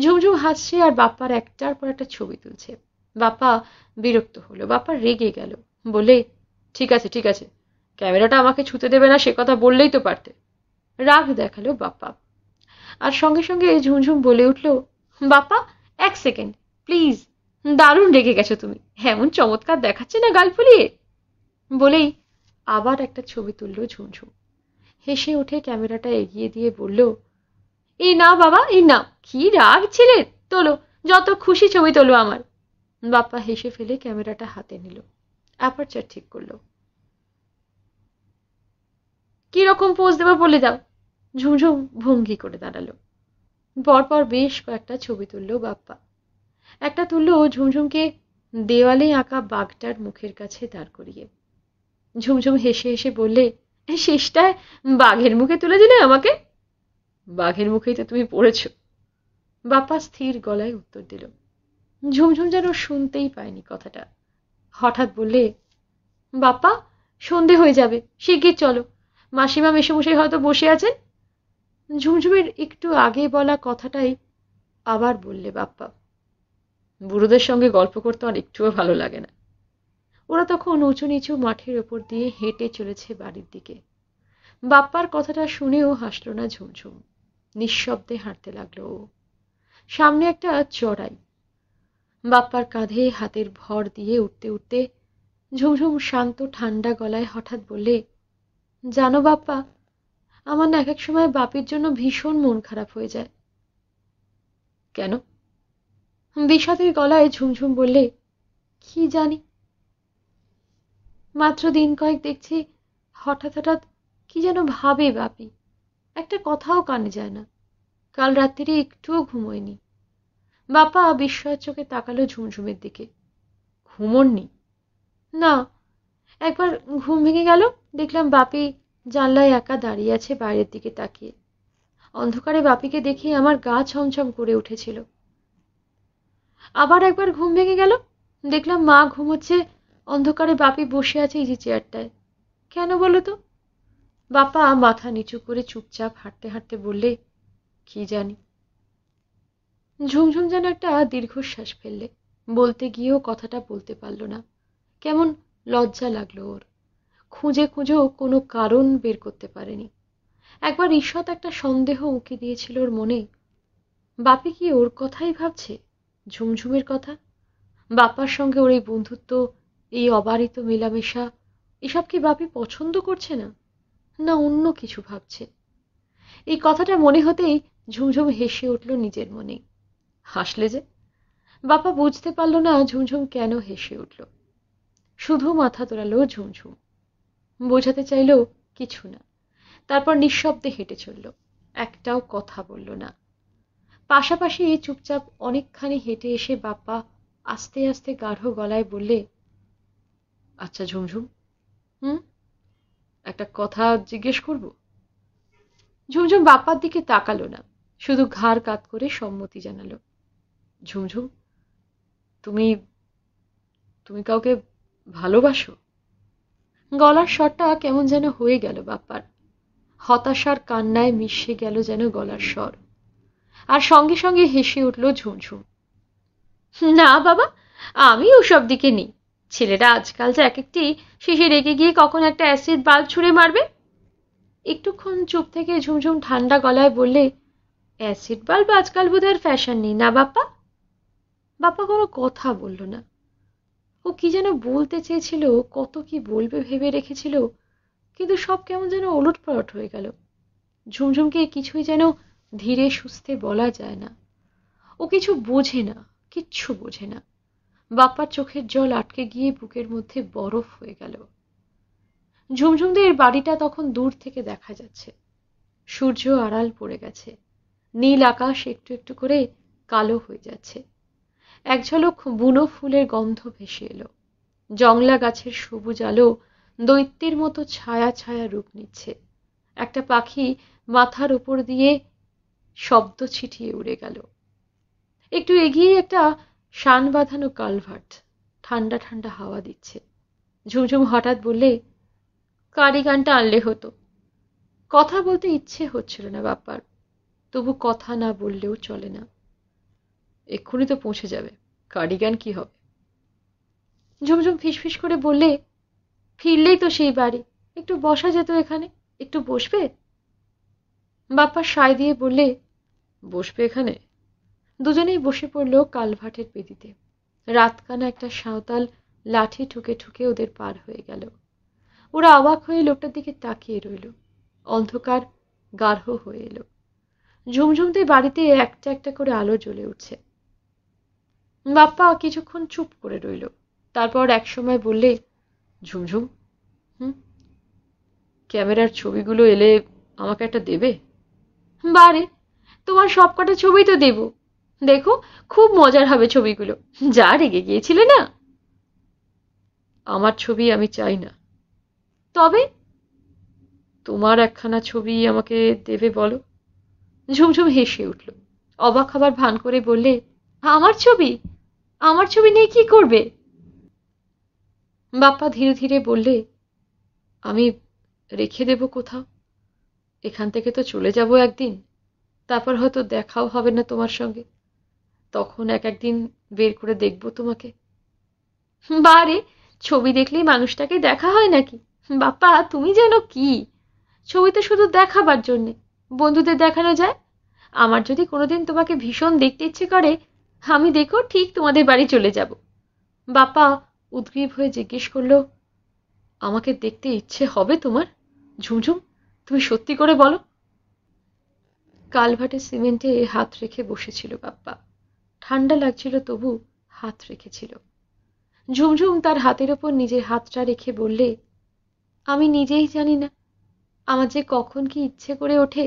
ঝুমঝুম হাসছে আর বাপ্পার একটার পর একটা ছবি তুলছে বাপ্পা বিরক্ত হলো বাপ্পা রেগে গেল বলে ঠিক আছে ঠিক আছে ক্যামেরাটা আমাকে ছুতে দেবে না সে কথা বললেই তো পারতে রাগ দেখালো বাপ্পা আর সঙ্গে সঙ্গে ঝুমঝুম বলে উঠল বাপ্পা এক সেকেন্ড প্লিজ দারুণ রেগে গেছো তুমি এমন চমৎকার দেখাচ্ছে না গাল ফুলিয়ে বলেই আবার একটা ছবি তুললো ঝুমঝুম হেসে উঠে ক্যামেরাটা এগিয়ে দিয়ে বলল এই না বাবা এই না কি রাগ ছেলে তোলো যত খুশি ছবি তোলো আমার বাপ্পা হেসে ফেলে ক্যামেরাটা হাতে নিল অ্যাপারচার ঠিক করলো কিরকম পোজ দেবো বলে দাও ঝুমঝুম ভঙ্গি করে দাঁড়ালো পরপর বেশ কয়েকটা ছবি তুলল বাপ্পা একটা তুলল ঝুমঝুমকে দেওয়ালে আঁকা বাঘটার মুখের কাছে দাঁড় করিয়ে ঝুমঝুম হেসে হেসে বললে শেষটায় বাঘের মুখে তুলে দিলে আমাকে বাঘের মুখেই তো তুমি পড়েছ বাপ্পা স্থির গলায় উত্তর দিল ঝুমঝুম যেন শুনতেই পায়নি কথাটা হঠাৎ বললে বাপ্পা সন্ধে হয়ে যাবে শিগগির চলো মাসিমা মেশেমশাই হয়তো বসে আছেন ঝুমঝুমের একটু আগে বলা কথাটাই আবার বললে বাপ্পা বুড়োদের সঙ্গে গল্প করতে আর একটুও ভালো লাগে না ওরা তখন উঁচু নিচু মাঠের ওপর দিয়ে হেঁটে চলেছে বাড়ির দিকে বাপ্পার কথাটা শুনেও হাসল না ঝুমঝুম নিঃশব্দে হাঁটতে লাগলো ও সামনে একটা চড়াই বাপ্পার কাঁধে হাতের ভর দিয়ে উঠতে উঠতে ঝুমঝুম শান্ত ঠান্ডা গলায় হঠাৎ বললে জানো বাপ্পা আমার না এক এক সময় বাপের জন্য ভীষণ মন খারাপ হয়ে যায় কেন বিষাদের গলায় ঝুমঝুম বললে কি জানি মাত্র দিন কয়েক দেখছি হঠাৎ হঠাৎ কি যেন ভাবে বাপি একটা কথাও কানে যায় না কাল রাত্রি একটুও ঘুমোয়নি বাপা বিস্ময়ের চোখে তাকালো ঝুমঝুমের দিকে ঘুমননি না একবার ঘুম ভেঙে গেল দেখলাম বাপি জানলায় একা দাঁড়িয়ে আছে বাইরের দিকে তাকিয়ে অন্ধকারে বাপিকে দেখে আমার গা ছমছম করে উঠেছিল আবার একবার ঘুম ভেঙে গেল দেখলাম মা ঘুমোচ্ছে অন্ধকারে বাপি বসে আছে এই যে চেয়ারটায় কেন বলো তো বাপা মাথা নিচু করে চুপচাপ হাঁটতে হাঁটতে বললে কি জানি ঝুমঝুম যেন একটা দীর্ঘশ্বাস ফেললে বলতে গিয়েও কথাটা বলতে পারল না কেমন লজ্জা লাগলো ওর খুঁজে খুঁজে কোনো কারণ বের করতে পারেনি একবার ঈশ্বর একটা সন্দেহ উঁকি দিয়েছিল ওর মনে বাপি কি ওর কথাই ভাবছে ঝুমঝুমের কথা বাপার সঙ্গে ওর এই বন্ধুত্ব এই অবারিত মেলামেশা এসব কি বাপি পছন্দ করছে না না অন্য কিছু ভাবছে এই কথাটা মনে হতেই ঝুমঝুম হেসে উঠল নিজের মনে হাসলে যে বাপা বুঝতে পারল না ঝুমঝুম কেন হেসে উঠল শুধু মাথা তোলালো ঝুমঝুম বোঝাতে চাইল কিছু না তারপর নিঃশব্দে হেঁটে চলল একটাও কথা বলল না পাশাপাশি চুপচাপ অনেকখানি হেঁটে এসে বাপ্পা আস্তে আস্তে গাঢ় গলায় বললে আচ্ছা ঝুমঝুম হুম একটা কথা জিজ্ঞেস করব ঝুমঝুম বাপ্পার দিকে তাকালো না শুধু ঘাড় কাত করে সম্মতি জানালো ঝুমঝুম তুমি তুমি কাউকে ভালোবাসো গলার স্বরটা কেমন যেন হয়ে গেল বাপ্পার হতাশার কান্নায় মিশে গেল যেন গলার স্বর আর সঙ্গে সঙ্গে হেসে উঠল ঝুমঝুম না বাবা আমি ওসব দিকে নেই ছেলেরা আজকাল যে এক একটি শিশি রেগে গিয়ে কখন একটা অ্যাসিড বাল ছুঁড়ে মারবে একটুক্ষণ চুপ থেকে ঝুমঝুম ঠান্ডা গলায় বললে অ্যাসিড বাল্ব আজকাল বোধ আর ফ্যাশন নেই না বাপা বাপা কোনো কথা বলল না ও কি যেন বলতে চেয়েছিল কত কি বলবে ভেবে রেখেছিল কিন্তু সব কেমন যেন ওলট পালট হয়ে গেল ঝুমঝুমকে কিছুই যেন ধীরে সুস্থে বলা যায় না ও কিছু বোঝে না কিচ্ছু বোঝে না বাপ্পার চোখের জল আটকে গিয়ে বুকের মধ্যে বরফ হয়ে গেল ঝুমঝুমদের বাড়িটা তখন দূর থেকে দেখা যাচ্ছে সূর্য আড়াল পড়ে গেছে নীল আকাশ একটু একটু করে কালো হয়ে যাচ্ছে এক ঝলক বুনো ফুলের গন্ধ ভেসে এলো জংলা গাছের সবুজ আলো দৈত্যের মতো ছায়া ছায়া রূপ নিচ্ছে একটা পাখি মাথার উপর দিয়ে শব্দ ছিটিয়ে উড়ে গেল একটু এগিয়ে একটা শান বাঁধানো কালভার্ট ঠান্ডা ঠান্ডা হাওয়া দিচ্ছে ঝুমঝুম হঠাৎ বললে কারি গানটা আনলে হতো কথা বলতে ইচ্ছে হচ্ছিল না ব্যাপার তবু কথা না বললেও চলে না এক্ষুনি তো পৌঁছে যাবে গান কি হবে ঝুমঝুম ফিসফিস করে বললে ফিরলেই তো সেই বাড়ি একটু বসা যেত এখানে একটু বসবে বাপ্পা সায় দিয়ে বললে বসবে এখানে দুজনেই বসে পড়ল কালভাটের বেদিতে রাতকানা একটা সাঁওতাল লাঠি ঠুকে ঠুকে ওদের পার হয়ে গেল ওরা অবাক হয়ে লোকটার দিকে তাকিয়ে রইল অন্ধকার গাঢ় হয়ে এলো ঝুমঝুমতে বাড়িতে একটা একটা করে আলো জ্বলে উঠছে বাপ্পা কিছুক্ষণ চুপ করে রইল তারপর এক সময় বললে ঝুমঝুম হুম ক্যামেরার ছবিগুলো এলে আমাকে একটা দেবে বারে তোমার সব কটা ছবি তো দেবো দেখো খুব মজার হবে ছবিগুলো যা রেগে গিয়েছিলে না আমার ছবি আমি চাই না তবে তোমার একখানা ছবি আমাকে দেবে বলো ঝুমঝুম হেসে উঠল অবাক হবার ভান করে বললে আমার ছবি আমার ছবি নিয়ে কি করবে বাপ্পা ধীরে ধীরে বললে আমি রেখে দেব কোথাও এখান থেকে তো চলে যাব একদিন তারপর হয়তো দেখাও হবে না তোমার সঙ্গে তখন এক একদিন বের করে দেখব তোমাকে বারে ছবি দেখলেই মানুষটাকে দেখা হয় নাকি বাপা তুমি যেন কি ছবিতে শুধু দেখাবার জন্যে বন্ধুদের দেখানো যায় আমার যদি কোনোদিন তোমাকে ভীষণ দেখতে ইচ্ছে করে আমি দেখো ঠিক তোমাদের বাড়ি চলে যাব বাপা উদ্গ্রীব হয়ে জিজ্ঞেস করলো আমাকে দেখতে ইচ্ছে হবে তোমার ঝুমঝুম তুমি সত্যি করে বলো কালভাটে সিমেন্টে হাত রেখে বসেছিল বাপ্পা ঠান্ডা লাগছিল তবু হাত রেখেছিল ঝুমঝুম তার হাতের ওপর নিজের হাতটা রেখে বললে আমি নিজেই জানি না আমার যে কখন কি ইচ্ছে করে ওঠে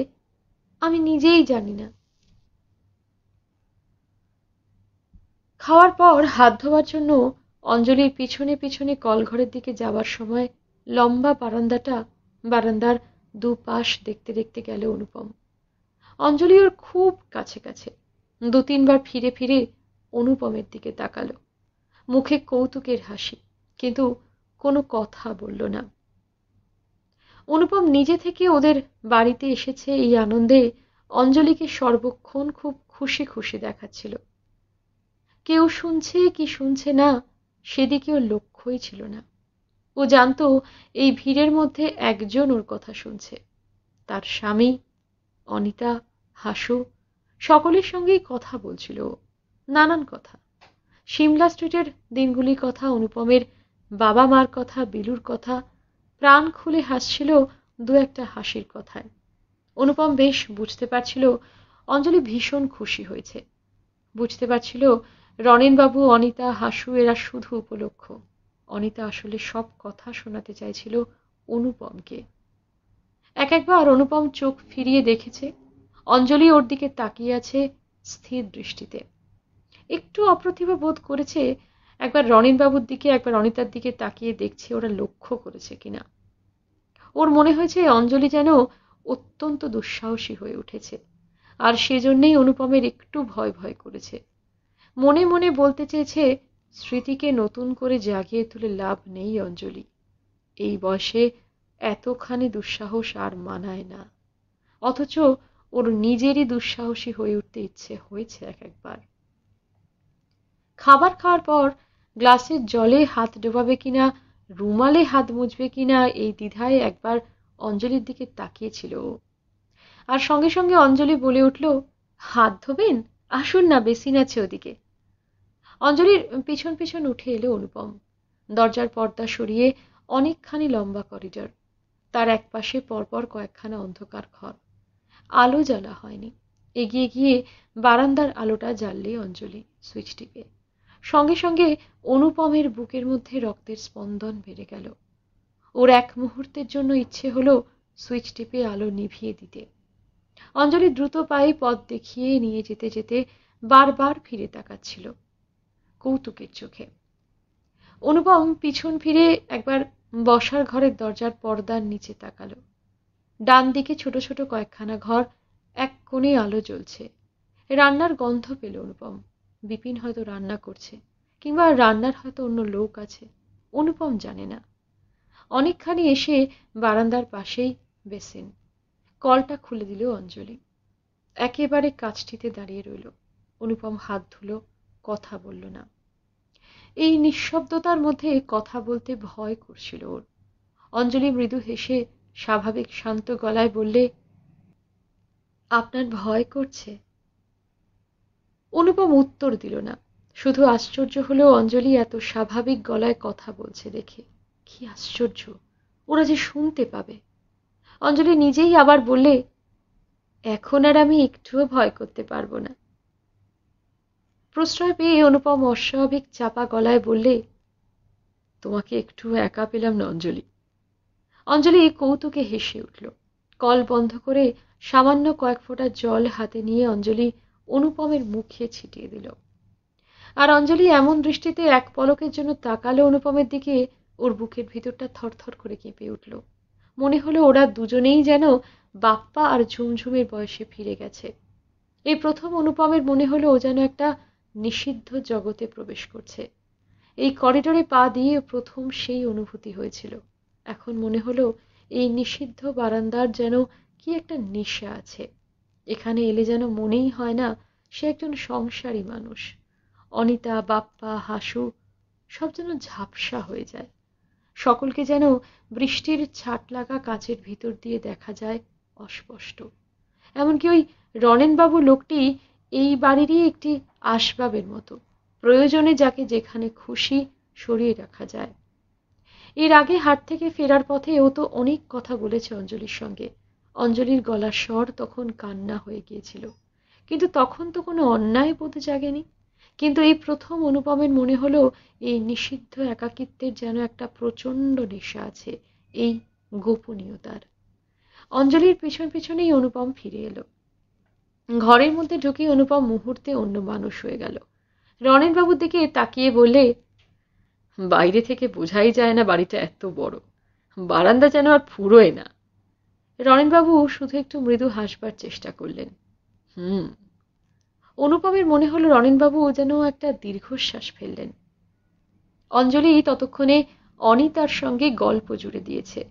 আমি নিজেই জানি না খাওয়ার পর হাত ধোবার জন্য অঞ্জলির পিছনে পিছনে কলঘরের দিকে যাওয়ার সময় লম্বা বারান্দাটা বারান্দার দুপাশ দেখতে দেখতে গেল অনুপম অঞ্জলি ওর খুব কাছে কাছে দু তিনবার ফিরে ফিরে অনুপমের দিকে তাকালো মুখে কৌতুকের হাসি কিন্তু কোনো কথা বলল না অনুপম নিজে থেকে ওদের বাড়িতে এসেছে এই আনন্দে অঞ্জলিকে সর্বক্ষণ খুব খুশি খুশি দেখাচ্ছিল কেউ শুনছে কি শুনছে না সেদিকে ওর লক্ষ্যই ছিল না ও জানত এই ভিড়ের মধ্যে একজন ওর কথা শুনছে তার স্বামী অনিতা হাসু সকলের সঙ্গেই কথা বলছিল নানান কথা সিমলা স্ট্রিটের দিনগুলির কথা অনুপমের বাবা মার কথা বিলুর কথা প্রাণ খুলে হাসছিল দু একটা হাসির কথায় অনুপম বেশ বুঝতে পারছিল অঞ্জলি ভীষণ খুশি হয়েছে বুঝতে পারছিল রনেনবাবু অনিতা হাসু এরা শুধু উপলক্ষ অনিতা আসলে সব কথা শোনাতে চাইছিল অনুপমকে এক একবার অনুপম চোখ ফিরিয়ে দেখেছে অঞ্জলি ওর দিকে তাকিয়ে আছে স্থির দৃষ্টিতে একটু অপ্রতিভা বোধ করেছে একবার রনিনবাবুর দিকে একবার অনিতার দিকে তাকিয়ে দেখছে ওরা লক্ষ্য করেছে কিনা ওর মনে হয়েছে অঞ্জলি যেন অত্যন্ত দুঃসাহসী হয়ে উঠেছে আর সেজন্যেই অনুপমের একটু ভয় ভয় করেছে মনে মনে বলতে চেয়েছে স্মৃতিকে নতুন করে জাগিয়ে তুলে লাভ নেই অঞ্জলি এই বয়সে এতখানি দুঃসাহস আর মানায় না অথচ ওর নিজেরই দুঃসাহসী হয়ে উঠতে ইচ্ছে হয়েছে এক একবার খাবার খাওয়ার পর গ্লাসের জলে হাত ডোবাবে কিনা রুমালে হাত মুছবে কিনা এই দ্বিধায় একবার অঞ্জলির দিকে তাকিয়েছিল আর সঙ্গে সঙ্গে অঞ্জলি বলে উঠল হাত ধোবেন আসুন না বেসিন আছে ওদিকে অঞ্জলির পিছন পিছন উঠে এলো অনুপম দরজার পর্দা সরিয়ে অনেকখানি লম্বা করিডর তার একপাশে পরপর কয়েকখানা অন্ধকার ঘর আলো জ্বালা হয়নি এগিয়ে গিয়ে বারান্দার আলোটা জ্বাললে অঞ্জলি সুইচ টিপে সঙ্গে সঙ্গে অনুপমের বুকের মধ্যে রক্তের স্পন্দন বেড়ে গেল ওর এক মুহূর্তের জন্য ইচ্ছে হলো সুইচ টিপে আলো নিভিয়ে দিতে অঞ্জলি দ্রুত পায়ে পথ দেখিয়ে নিয়ে যেতে যেতে বারবার ফিরে তাকাচ্ছিল কৌতুকের চোখে অনুপম পিছন ফিরে একবার বসার ঘরের দরজার পর্দার নিচে তাকালো ডান দিকে ছোট ছোট কয়েকখানা ঘর এক কোণে আলো জ্বলছে রান্নার গন্ধ পেল অনুপম বিপিন হয়তো রান্না করছে কিংবা রান্নার হয়তো অন্য লোক আছে অনুপম জানে না অনেকখানি এসে বারান্দার পাশেই বেসেন কলটা খুলে দিল অঞ্জলি একেবারে কাছটিতে দাঁড়িয়ে রইল অনুপম হাত ধুলো কথা বলল না এই নিঃশব্দতার মধ্যে কথা বলতে ভয় করছিল ওর অঞ্জলি মৃদু হেসে স্বাভাবিক শান্ত গলায় বললে আপনার ভয় করছে অনুপম উত্তর দিল না শুধু আশ্চর্য হলো অঞ্জলি এত স্বাভাবিক গলায় কথা বলছে দেখে কি আশ্চর্য ওরা যে শুনতে পাবে অঞ্জলি নিজেই আবার বললে এখন আর আমি একটুও ভয় করতে পারবো না প্রশ্রয় পেয়ে অনুপম অস্বাভাবিক চাপা গলায় বললে তোমাকে একটু একা পেলাম না অঞ্জলি অঞ্জলি কৌতুকে হেসে উঠল কল বন্ধ করে সামান্য কয়েক ফোঁটা জল হাতে নিয়ে অঞ্জলি অনুপমের মুখে ছিটিয়ে দিল আর অঞ্জলি এমন দৃষ্টিতে এক পলকের জন্য তাকালো অনুপমের দিকে ওর বুকের ভিতরটা থরথর করে কেঁপে উঠল মনে হলো ওরা দুজনেই যেন বাপ্পা আর ঝুমঝুমের বয়সে ফিরে গেছে এই প্রথম অনুপমের মনে হলো ও যেন একটা নিষিদ্ধ জগতে প্রবেশ করছে এই করিডোরে পা দিয়ে প্রথম সেই অনুভূতি হয়েছিল এখন মনে হলো এই নিষিদ্ধ বারান্দার যেন কি একটা নেশা আছে এখানে এলে যেন মনেই হয় না সে একজন সংসারী মানুষ অনিতা বাপ্পা হাসু সব যেন ঝাপসা হয়ে যায় সকলকে যেন বৃষ্টির ছাট লাগা কাঁচের ভিতর দিয়ে দেখা যায় অস্পষ্ট এমনকি ওই রনেনবাবু লোকটি এই বাড়িরই একটি আসবাবের মতো প্রয়োজনে যাকে যেখানে খুশি সরিয়ে রাখা যায় এর আগে হাট থেকে ফেরার পথে ও তো অনেক কথা বলেছে অঞ্জলির সঙ্গে অঞ্জলির গলার স্বর তখন কান্না হয়ে গিয়েছিল কিন্তু তখন তো কোনো অন্যায় বোধ জাগেনি কিন্তু এই প্রথম অনুপমের মনে হলো এই নিষিদ্ধ একাকিত্বের যেন একটা প্রচণ্ড নেশা আছে এই গোপনীয়তার অঞ্জলির পিছন পিছনেই অনুপম ফিরে এলো ঘরের মধ্যে ঢুকে অনুপম মুহূর্তে অন্য মানুষ হয়ে গেল রনেনবাবুর দিকে তাকিয়ে বলে বাইরে থেকে বোঝাই যায় না বাড়িটা এত বড় বারান্দা যেন আর ফুরোয় না রণেনবাবু শুধু একটু মৃদু হাসবার চেষ্টা করলেন হুম অনুপমের মনে হলো রণেনবাবু যেন একটা দীর্ঘশ্বাস ফেললেন অঞ্জলি ততক্ষণে অনিতার সঙ্গে গল্প জুড়ে দিয়েছে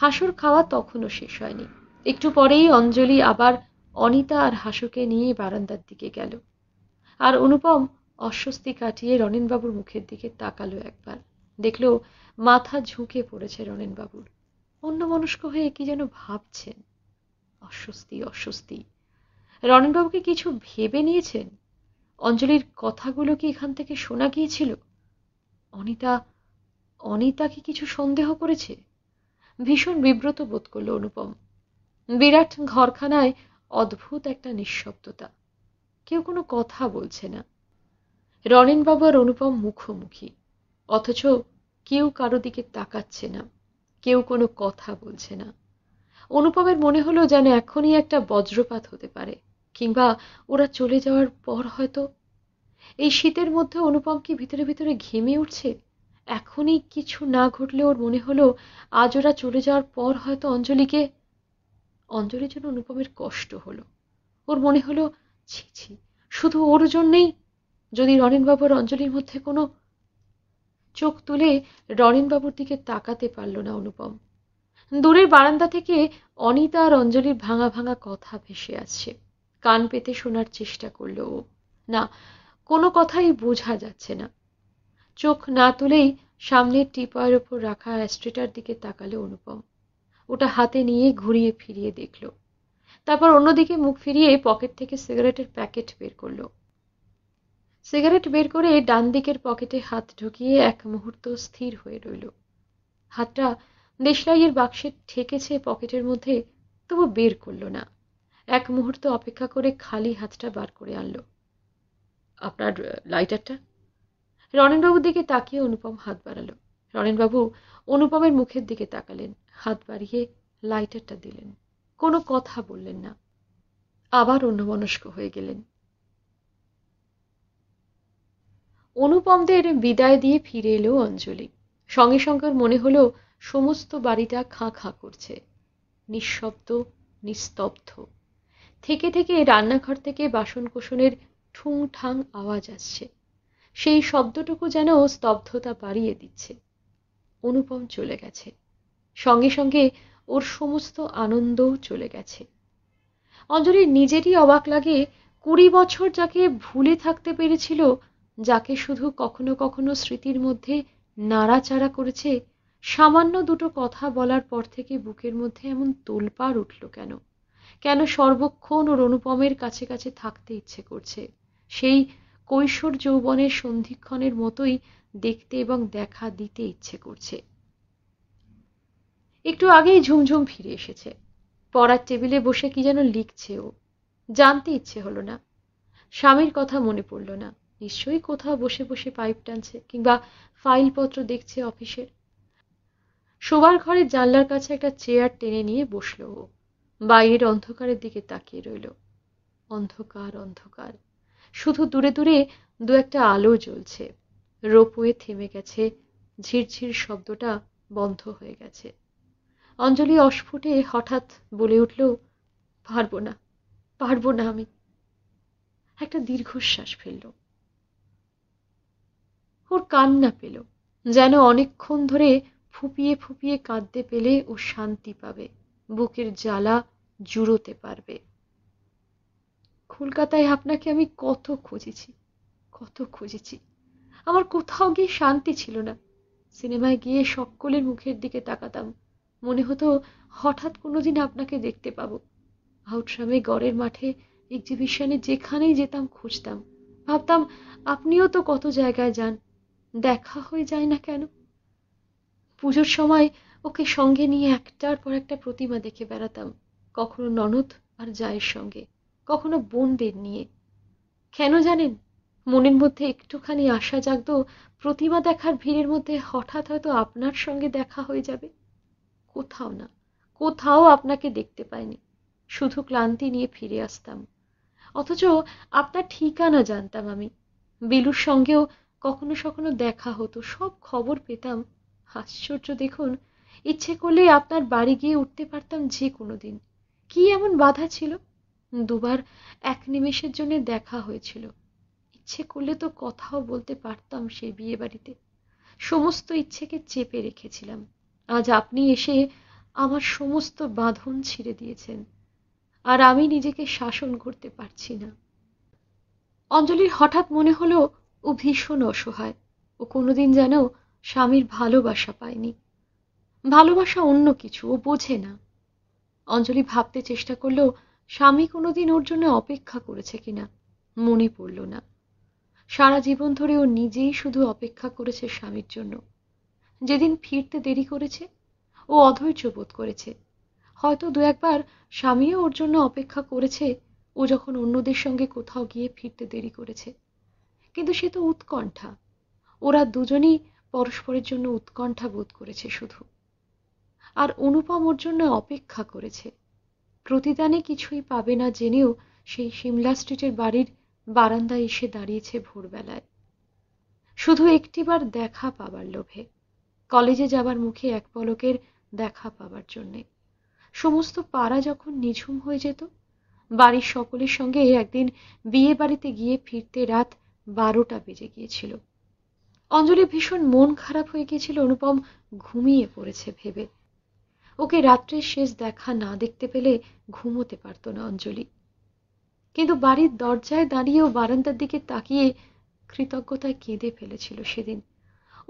হাসুর খাওয়া তখনও শেষ হয়নি একটু পরেই অঞ্জলি আবার অনিতা আর হাসুকে নিয়ে বারান্দার দিকে গেল আর অনুপম অস্বস্তি কাটিয়ে রনেনবাবুর মুখের দিকে তাকালো একবার দেখল মাথা ঝুঁকে পড়েছে রনেনবাবুর অন্য মনস্ক হয়ে কি যেন ভাবছেন অস্বস্তি অস্বস্তি রনেনবাবুকে কিছু ভেবে নিয়েছেন অঞ্জলির কথাগুলো কি এখান থেকে শোনা গিয়েছিল অনিতা অনিতা কি কিছু সন্দেহ করেছে ভীষণ বিব্রত বোধ করল অনুপম বিরাট ঘরখানায় অদ্ভুত একটা নিঃশব্দতা কেউ কোনো কথা বলছে না রনেনবাবু আর অনুপম মুখোমুখি অথচ কেউ কারো দিকে তাকাচ্ছে না কেউ কোনো কথা বলছে না অনুপমের মনে হলো যেন এখনই একটা বজ্রপাত হতে পারে কিংবা ওরা চলে যাওয়ার পর হয়তো এই শীতের মধ্যে অনুপম কি ভিতরে ভিতরে ঘেমে উঠছে এখনই কিছু না ঘটলে ওর মনে হলো আজ ওরা চলে যাওয়ার পর হয়তো অঞ্জলিকে অঞ্জলির জন্য অনুপমের কষ্ট হলো ওর মনে হলো ছি ছি শুধু ওর জন্যেই যদি রনেনবাবু আর অঞ্জলির মধ্যে কোনো চোখ তুলে রনেনবাবুর দিকে তাকাতে পারল না অনুপম দূরের বারান্দা থেকে অনিতা আর অঞ্জলির ভাঙা ভাঙা কথা ভেসে আছে কান পেতে শোনার চেষ্টা করল ও না কোনো কথাই বোঝা যাচ্ছে না চোখ না তুলেই সামনের টিপার ওপর রাখা অ্যাস্ট্রেটার দিকে তাকালো অনুপম ওটা হাতে নিয়ে ঘুরিয়ে ফিরিয়ে দেখল তারপর অন্যদিকে মুখ ফিরিয়ে পকেট থেকে সিগারেটের প্যাকেট বের করলো সিগারেট বের করে ডান দিকের পকেটে হাত ঢুকিয়ে এক মুহূর্ত স্থির হয়ে রইল হাতটা দেশলাইয়ের বাক্সে ঠেকেছে পকেটের মধ্যে তবু বের করল না এক মুহূর্ত অপেক্ষা করে খালি হাতটা বার করে আনল আপনার লাইটারটা রণেনবাবুর দিকে তাকিয়ে অনুপম হাত বাড়ালো রণেনবাবু অনুপমের মুখের দিকে তাকালেন হাত বাড়িয়ে লাইটারটা দিলেন কোনো কথা বললেন না আবার অন্যমনস্ক হয়ে গেলেন অনুপমদের বিদায় দিয়ে ফিরে এলো অঞ্জলি সঙ্গে সঙ্গে মনে হলো সমস্ত বাড়িটা খাঁ খাঁ করছে নিঃশব্দ নিস্তব্ধ থেকে থেকে রান্নাঘর থেকে বাসনকোসনের ঠুং ঠাং আওয়াজ আসছে সেই শব্দটুকু যেন স্তব্ধতা বাড়িয়ে দিচ্ছে অনুপম চলে গেছে সঙ্গে সঙ্গে ওর সমস্ত আনন্দও চলে গেছে অঞ্জলির নিজেরই অবাক লাগে কুড়ি বছর যাকে ভুলে থাকতে পেরেছিল যাকে শুধু কখনো কখনো স্মৃতির মধ্যে নাড়াচাড়া করেছে সামান্য দুটো কথা বলার পর থেকে বুকের মধ্যে এমন তোলপাড় উঠল কেন কেন সর্বক্ষণ ওর অনুপমের কাছে কাছে থাকতে ইচ্ছে করছে সেই কৈশোর যৌবনের সন্ধিক্ষণের মতোই দেখতে এবং দেখা দিতে ইচ্ছে করছে একটু আগেই ঝুমঝুম ফিরে এসেছে পড়ার টেবিলে বসে কি যেন লিখছে ও জানতে ইচ্ছে হলো না স্বামীর কথা মনে পড়ল না নিশ্চয়ই কোথাও বসে বসে পাইপ টানছে কিংবা ফাইলপত্র দেখছে অফিসের শোবার ঘরে জানলার কাছে একটা চেয়ার টেনে নিয়ে বসলো ও বাইরের অন্ধকারের দিকে তাকিয়ে রইল অন্ধকার অন্ধকার শুধু দূরে দূরে দু একটা আলো জ্বলছে রোপওয়ে থেমে গেছে ঝিরঝির শব্দটা বন্ধ হয়ে গেছে অঞ্জলি অস্ফুটে হঠাৎ বলে উঠল পারব না পারবো না আমি একটা দীর্ঘশ্বাস ফেললো ওর কান্না পেল যেন অনেকক্ষণ ধরে ফুপিয়ে ফুপিয়ে কাঁদতে পেলে ও শান্তি পাবে বুকের জ্বালা জুড়োতে পারবে কলকাতায় আপনাকে আমি কত খুঁজেছি কত খুঁজেছি আমার কোথাও গিয়ে শান্তি ছিল না সিনেমায় গিয়ে সকলের মুখের দিকে তাকাতাম মনে হতো হঠাৎ কোনোদিন আপনাকে দেখতে পাবো আউটসামে গড়ের মাঠে এক্সিবিশনে যেখানেই যেতাম খুঁজতাম ভাবতাম আপনিও তো কত জায়গায় যান দেখা হয়ে যায় না কেন পুজোর সময় ওকে সঙ্গে নিয়ে একটার পর একটা প্রতিমা দেখে বেড়াতাম কখনো ননদ আর জায়ের সঙ্গে কখনো বোনদের নিয়ে কেন জানেন মনের মধ্যে একটুখানি আশা জাগত প্রতিমা দেখার ভিড়ের মধ্যে হঠাৎ হয়তো আপনার সঙ্গে দেখা হয়ে যাবে কোথাও না কোথাও আপনাকে দেখতে পাইনি শুধু ক্লান্তি নিয়ে ফিরে আসতাম অথচ আপনার ঠিকানা জানতাম আমি বিলুর সঙ্গেও কখনো সখনো দেখা হতো সব খবর পেতাম আশ্চর্য দেখুন ইচ্ছে করলেই আপনার বাড়ি গিয়ে উঠতে পারতাম যে কোনো দিন কি এমন বাধা ছিল দুবার এক নিমেষের জন্য দেখা হয়েছিল ইচ্ছে করলে তো কথাও বলতে পারতাম সেই বিয়ে বাড়িতে সমস্ত ইচ্ছেকে চেপে রেখেছিলাম আজ আপনি এসে আমার সমস্ত বাঁধন ছিঁড়ে দিয়েছেন আর আমি নিজেকে শাসন করতে পারছি না অঞ্জলির হঠাৎ মনে হলো ও ভীষণ অসহায় ও কোনোদিন যেন স্বামীর ভালোবাসা পায়নি ভালোবাসা অন্য কিছু ও বোঝে না অঞ্জলি ভাবতে চেষ্টা করলেও স্বামী কোনোদিন ওর জন্য অপেক্ষা করেছে কিনা মনে পড়ল না সারা জীবন ধরে ও নিজেই শুধু অপেক্ষা করেছে স্বামীর জন্য যেদিন ফিরতে দেরি করেছে ও অধৈর্য বোধ করেছে হয়তো দু একবার স্বামীও ওর জন্য অপেক্ষা করেছে ও যখন অন্যদের সঙ্গে কোথাও গিয়ে ফিরতে দেরি করেছে কিন্তু সে তো উৎকণ্ঠা ওরা দুজনই পরস্পরের জন্য উৎকণ্ঠা বোধ করেছে শুধু আর অনুপম ওর জন্য অপেক্ষা করেছে প্রতিদানে কিছুই পাবে না জেনেও সেই সিমলা স্ট্রিটের বাড়ির বারান্দায় এসে দাঁড়িয়েছে ভোরবেলায় শুধু একটিবার দেখা পাবার লোভে কলেজে যাবার মুখে এক পলকের দেখা পাবার জন্যে সমস্ত পাড়া যখন নিঝুম হয়ে যেত বাড়ির সকলের সঙ্গে একদিন বিয়ে বাড়িতে গিয়ে ফিরতে রাত বারোটা বেজে গিয়েছিল অঞ্জলি ভীষণ মন খারাপ হয়ে গিয়েছিল অনুপম ঘুমিয়ে পড়েছে ভেবে ওকে রাত্রের শেষ দেখা না দেখতে পেলে ঘুমোতে পারত না অঞ্জলি কিন্তু বাড়ির দরজায় দাঁড়িয়েও বারান্দার দিকে তাকিয়ে কৃতজ্ঞতায় কেঁদে ফেলেছিল সেদিন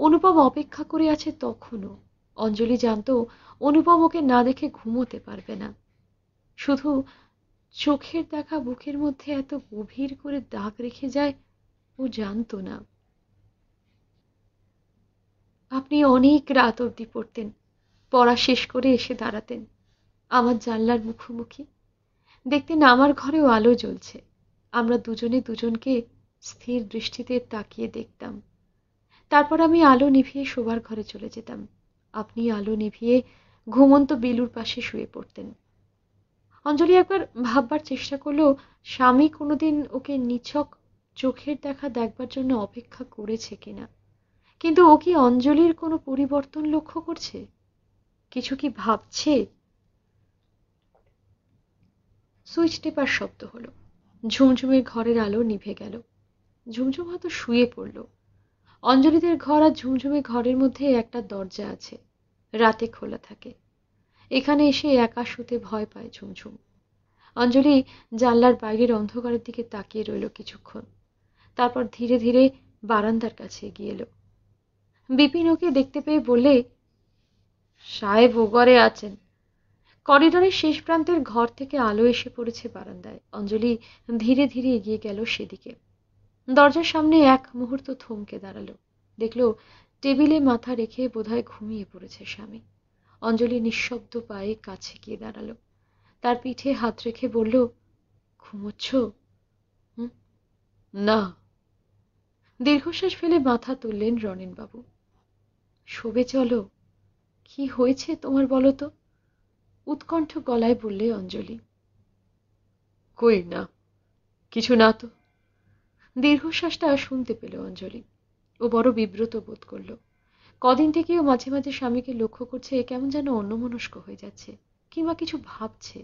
অনুপম অপেক্ষা করে আছে তখনও অঞ্জলি জানত অনুপম ওকে না দেখে ঘুমোতে পারবে না শুধু চোখের দেখা বুকের মধ্যে এত গভীর করে দাগ রেখে যায় ও জানত না আপনি অনেক রাত অবধি পড়তেন পড়া শেষ করে এসে দাঁড়াতেন আমার জানলার মুখোমুখি দেখতেন আমার ঘরেও আলো জ্বলছে আমরা দুজনে দুজনকে স্থির দৃষ্টিতে তাকিয়ে দেখতাম তারপর আমি আলো নিভিয়ে শোবার ঘরে চলে যেতাম আপনি আলো নিভিয়ে ঘুমন্ত বেলুর পাশে শুয়ে পড়তেন অঞ্জলি একবার ভাববার চেষ্টা করলো স্বামী কোনোদিন ওকে নিছক চোখের দেখা দেখবার জন্য অপেক্ষা করেছে কিনা কিন্তু ও কি অঞ্জলির কোনো পরিবর্তন লক্ষ্য করছে কিছু কি ভাবছে সুইচ টেপার শব্দ হলো ঝুমঝুমের ঘরের আলো নিভে গেল ঝুমঝুম হয়তো শুয়ে পড়ল অঞ্জলিদের ঘর আর ঝুমঝুমের ঘরের মধ্যে একটা দরজা আছে রাতে খোলা থাকে এখানে এসে একা শুতে ভয় পায় ঝুমঝুম অঞ্জলি জানলার বাইরের অন্ধকারের দিকে তাকিয়ে রইল কিছুক্ষণ তারপর ধীরে ধীরে বারান্দার কাছে এগিয়ে এলো বিপিন ওকে দেখতে পেয়ে বলে সাহেব ও ঘরে আছেন করিডোরের শেষ প্রান্তের ঘর থেকে আলো এসে পড়েছে বারান্দায় অঞ্জলি ধীরে ধীরে এগিয়ে গেল সেদিকে দরজার সামনে এক মুহূর্ত থমকে দাঁড়ালো দেখলো টেবিলে মাথা রেখে বোধহয় ঘুমিয়ে পড়েছে স্বামী অঞ্জলি নিঃশব্দ পায়ে কাছে গিয়ে দাঁড়ালো তার পিঠে হাত রেখে বলল ঘুমোচ্ছ না দীর্ঘশ্বাস ফেলে মাথা তুললেন রনেনবাবু শোবে চলো কি হয়েছে তোমার বলো তো উৎকণ্ঠ গলায় বললে অঞ্জলি কই না কিছু না তো দীর্ঘশ্বাসটা শুনতে পেল অঞ্জলি ও বড় বিব্রত বোধ করল কদিন থেকে ও মাঝে মাঝে স্বামীকে লক্ষ্য করছে কেমন যেন অন্যমনস্ক হয়ে যাচ্ছে কিংবা কিছু ভাবছে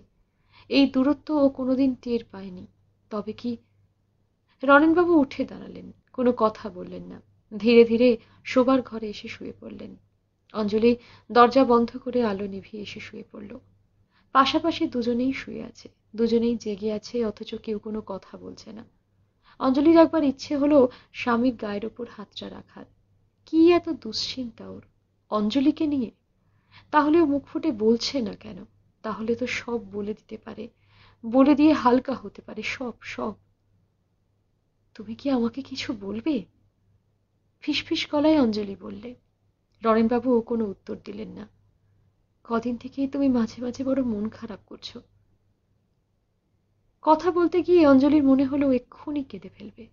এই দূরত্ব ও কোনোদিন টের পায়নি তবে কি রনেনবাবু উঠে দাঁড়ালেন কোনো কথা বললেন না ধীরে ধীরে শোবার ঘরে এসে শুয়ে পড়লেন অঞ্জলি দরজা বন্ধ করে আলো নিভিয়ে এসে শুয়ে পড়ল পাশাপাশি দুজনেই শুয়ে আছে দুজনেই জেগে আছে অথচ কেউ কোনো কথা বলছে না অঞ্জলির একবার ইচ্ছে হলো স্বামীর গায়ের ওপর হাতটা রাখার কি এত দুশ্চিন্তা ওর অঞ্জলিকে নিয়ে তাহলে ও মুখ ফুটে বলছে না কেন তাহলে তো সব বলে দিতে পারে বলে দিয়ে হালকা হতে পারে সব সব তুমি কি আমাকে কিছু বলবে ফিসফিস গলায় অঞ্জলি বললে নরেনবাবু ও কোনো উত্তর দিলেন না কদিন থেকেই তুমি মাঝে মাঝে বড় মন খারাপ করছো কথা বলতে গিয়ে অঞ্জলির মনে হলো এক্ষুনি কেঁদে ফেলবে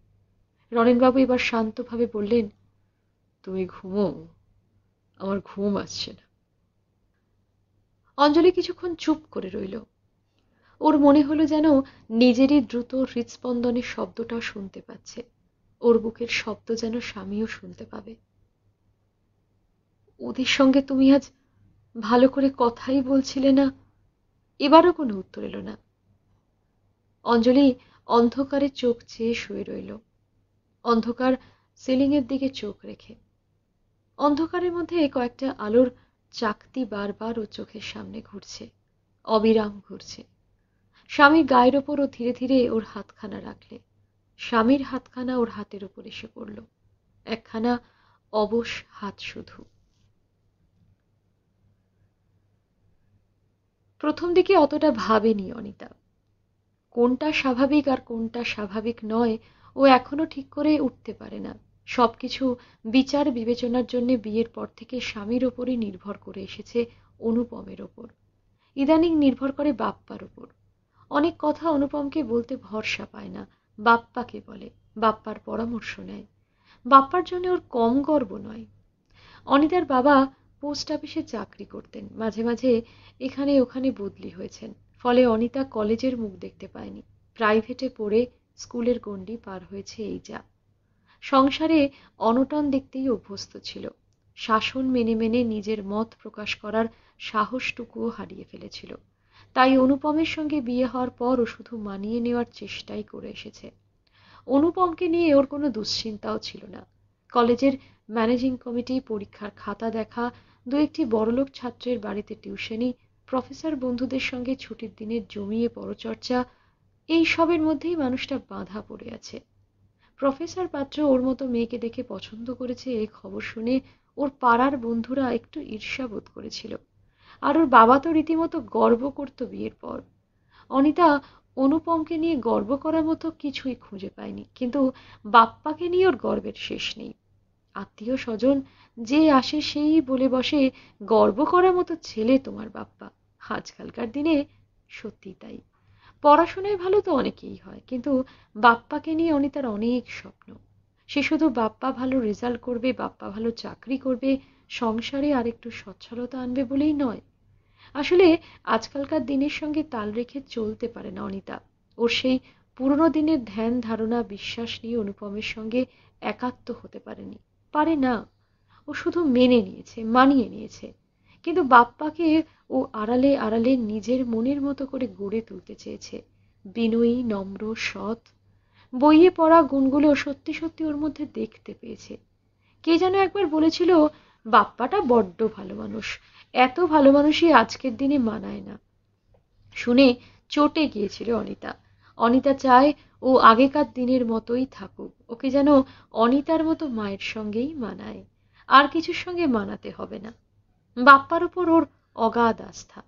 রনেনবাবু এবার শান্তভাবে বললেন তুমি ঘুমো আমার ঘুম আসছে না অঞ্জলি কিছুক্ষণ চুপ করে রইল ওর মনে হলো যেন নিজেরই দ্রুত হৃদস্পন্দনের শব্দটাও শুনতে পাচ্ছে ওর বুকের শব্দ যেন স্বামীও শুনতে পাবে ওদের সঙ্গে তুমি আজ ভালো করে কথাই বলছিলে না এবারও কোনো উত্তর এলো না অঞ্জলি অন্ধকারে চোখ চেয়ে শুয়ে রইল অন্ধকার সিলিংয়ের দিকে চোখ রেখে অন্ধকারের মধ্যে কয়েকটা আলোর চাকতি বারবার ও চোখের সামনে ঘুরছে অবিরাম ঘুরছে স্বামীর গায়ের ওপর ও ধীরে ধীরে ওর হাতখানা রাখলে স্বামীর হাতখানা ওর হাতের ওপর এসে পড়ল একখানা অবশ হাত শুধু প্রথম দিকে অতটা ভাবেনি অনিতা কোনটা স্বাভাবিক আর কোনটা স্বাভাবিক নয় ও এখনো ঠিক করে উঠতে পারে না সবকিছু বিচার বিবেচনার জন্য বিয়ের পর থেকে স্বামীর ওপরই নির্ভর করে এসেছে অনুপমের ওপর ইদানিং নির্ভর করে বাপ্পার ওপর অনেক কথা অনুপমকে বলতে ভরসা পায় না বাপ্পাকে বলে বাপ্পার পরামর্শ নেয় বাপ্পার জন্য ওর কম গর্ব নয় অনিতার বাবা পোস্ট অফিসে চাকরি করতেন মাঝে মাঝে এখানে ওখানে বদলি হয়েছেন ফলে অনিতা কলেজের মুখ দেখতে পায়নি প্রাইভেটে পড়ে স্কুলের গণ্ডি পার হয়েছে এই যা সংসারে অনটন দেখতেই অভ্যস্ত ছিল শাসন মেনে মেনে নিজের মত প্রকাশ করার সাহসটুকুও হারিয়ে ফেলেছিল তাই অনুপমের সঙ্গে বিয়ে হওয়ার পর ও শুধু মানিয়ে নেওয়ার চেষ্টাই করে এসেছে অনুপমকে নিয়ে ওর কোনো দুশ্চিন্তাও ছিল না কলেজের ম্যানেজিং কমিটি পরীক্ষার খাতা দেখা দু একটি বড়লোক ছাত্রের বাড়িতে টিউশনি প্রফেসর বন্ধুদের সঙ্গে ছুটির দিনে জমিয়ে পরচর্চা এই সবের মধ্যেই মানুষটা বাঁধা পড়ে আছে প্রফেসর পাত্র ওর মতো মেয়েকে দেখে পছন্দ করেছে এই খবর শুনে ওর পাড়ার বন্ধুরা একটু ঈর্ষা বোধ করেছিল আর ওর বাবা তো রীতিমতো গর্ব করত বিয়ের পর অনিতা অনুপমকে নিয়ে গর্ব করার মতো কিছুই খুঁজে পায়নি কিন্তু বাপ্পাকে নিয়ে ওর গর্বের শেষ নেই আত্মীয় স্বজন যে আসে সেই বলে বসে গর্ব করার মতো ছেলে তোমার বাপ্পা আজকালকার দিনে সত্যি তাই পড়াশোনায় ভালো তো অনেকেই হয় কিন্তু বাপ্পাকে নিয়ে অনিতার অনেক স্বপ্ন সে শুধু বাপ্পা ভালো রেজাল্ট করবে বাপ্পা ভালো চাকরি করবে সংসারে আর একটু সচ্ছলতা আনবে বলেই নয় আসলে আজকালকার দিনের সঙ্গে তাল রেখে চলতে পারে না অনিতা ওর সেই পুরনো দিনের ধ্যান ধারণা বিশ্বাস নিয়ে অনুপমের সঙ্গে একাত্ম হতে পারেনি পারে না ও শুধু মেনে নিয়েছে মানিয়ে নিয়েছে কিন্তু বাপ্পাকে ও আড়ালে আড়ালে নিজের মনের মতো করে গড়ে তুলতে চেয়েছে বিনয়ী নম্র সৎ বইয়ে পড়া গুণগুলো সত্যি সত্যি ওর মধ্যে দেখতে পেয়েছে কে যেন একবার বলেছিল বাপ্পাটা বড্ড ভালো মানুষ এত ভালো মানুষই আজকের দিনে মানায় না শুনে চটে গিয়েছিল অনিতা অনিতা চায় ও আগেকার দিনের মতোই থাকুক ওকে যেন অনিতার মতো মায়ের সঙ্গেই মানায় আর কিছুর সঙ্গে মানাতে হবে না বাপ্পার উপর ওর অগাধ আস্থা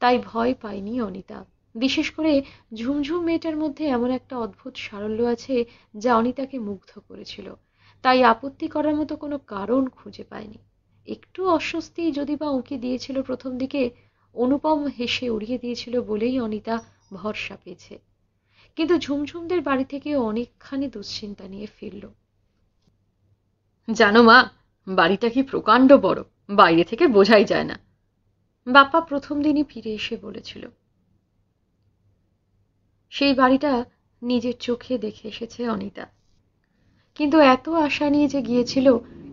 তাই ভয় পায়নি অনিতা বিশেষ করে ঝুমঝুম মেয়েটার মধ্যে এমন একটা অদ্ভুত সারল্য আছে যা অনিতাকে মুগ্ধ করেছিল তাই আপত্তি করার মতো কোনো কারণ খুঁজে পায়নি একটু অস্বস্তি যদি বা উঁকি দিয়েছিল প্রথম দিকে অনুপম হেসে উড়িয়ে দিয়েছিল বলেই অনিতা ভরসা পেয়েছে কিন্তু ঝুমঝুমদের বাড়ি থেকে অনেকখানি দুশ্চিন্তা নিয়ে ফিরল জানো মা বাড়িটা কি প্রকাণ্ড বড় বাইরে থেকে বোঝাই যায় না বাপ্পা প্রথম দিনই ফিরে এসে বলেছিল সেই বাড়িটা নিজের চোখে দেখে এসেছে অনিতা কিন্তু এত আশা নিয়ে যে গিয়েছিল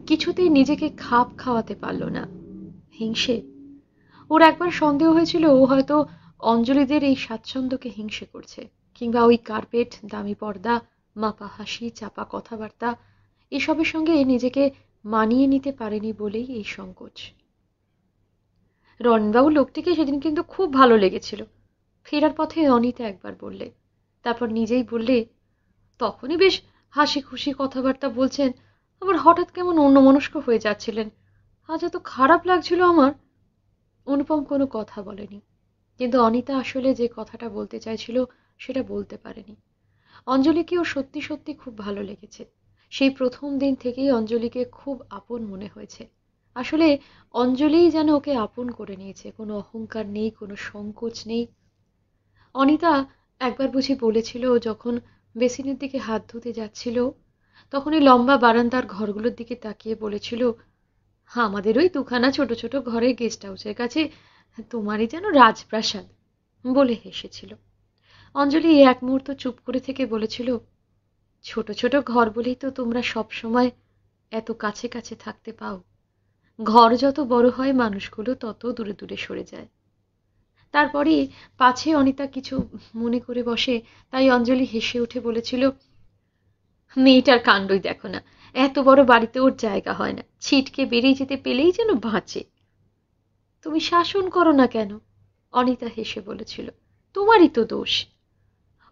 কিছুতেই নিজেকে খাপ খাওয়াতে পারল না হিংসে ওর একবার সন্দেহ হয়েছিল ও হয়তো অঞ্জলিদের এই স্বাচ্ছন্দ্যকে হিংসে করছে কিংবা ওই কার্পেট দামি পর্দা মাপা হাসি চাপা কথাবার্তা এসবের সঙ্গে নিজেকে মানিয়ে নিতে পারেনি বলেই এই সংকোচ রণবাবু লোকটিকে সেদিন কিন্তু খুব ভালো লেগেছিল ফেরার পথে অনিতা একবার বললে তারপর নিজেই বললে তখনই বেশ হাসি খুশি কথাবার্তা বলছেন আবার হঠাৎ কেমন অন্যমনস্ক হয়ে যাচ্ছিলেন আজ এত খারাপ লাগছিল আমার অনুপম কোনো কথা বলেনি কিন্তু অনিতা আসলে যে কথাটা বলতে চাইছিল সেটা বলতে পারেনি ও সত্যি সত্যি খুব ভালো লেগেছে সেই প্রথম দিন থেকেই অঞ্জলিকে খুব আপন মনে হয়েছে আসলে অঞ্জলিই যেন ওকে আপন করে নিয়েছে কোনো অহংকার নেই কোনো সংকোচ নেই অনিতা একবার বুঝি বলেছিল যখন বেসিনের দিকে হাত ধুতে যাচ্ছিল তখনই লম্বা বারান্দার ঘরগুলোর দিকে তাকিয়ে বলেছিল আমাদের ওই দুখানা ছোট ছোট ঘরে গেস্ট হাউসের কাছে তোমারই যেন রাজপ্রাসাদ বলে হেসেছিল অঞ্জলি এক মুহূর্ত চুপ করে থেকে বলেছিল ছোট ছোট ঘর বলেই তো তোমরা সব সময় এত কাছে কাছে থাকতে পাও ঘর যত বড় হয় মানুষগুলো তত দূরে দূরে সরে যায় তারপরে পাছে অনিতা কিছু মনে করে বসে তাই অঞ্জলি হেসে উঠে বলেছিল মেয়েটার কাণ্ডই দেখো না এত বড় বাড়িতে ওর জায়গা হয় না ছিটকে বেরিয়ে যেতে পেলেই যেন বাঁচে তুমি শাসন করো না কেন অনিতা হেসে বলেছিল তোমারই তো দোষ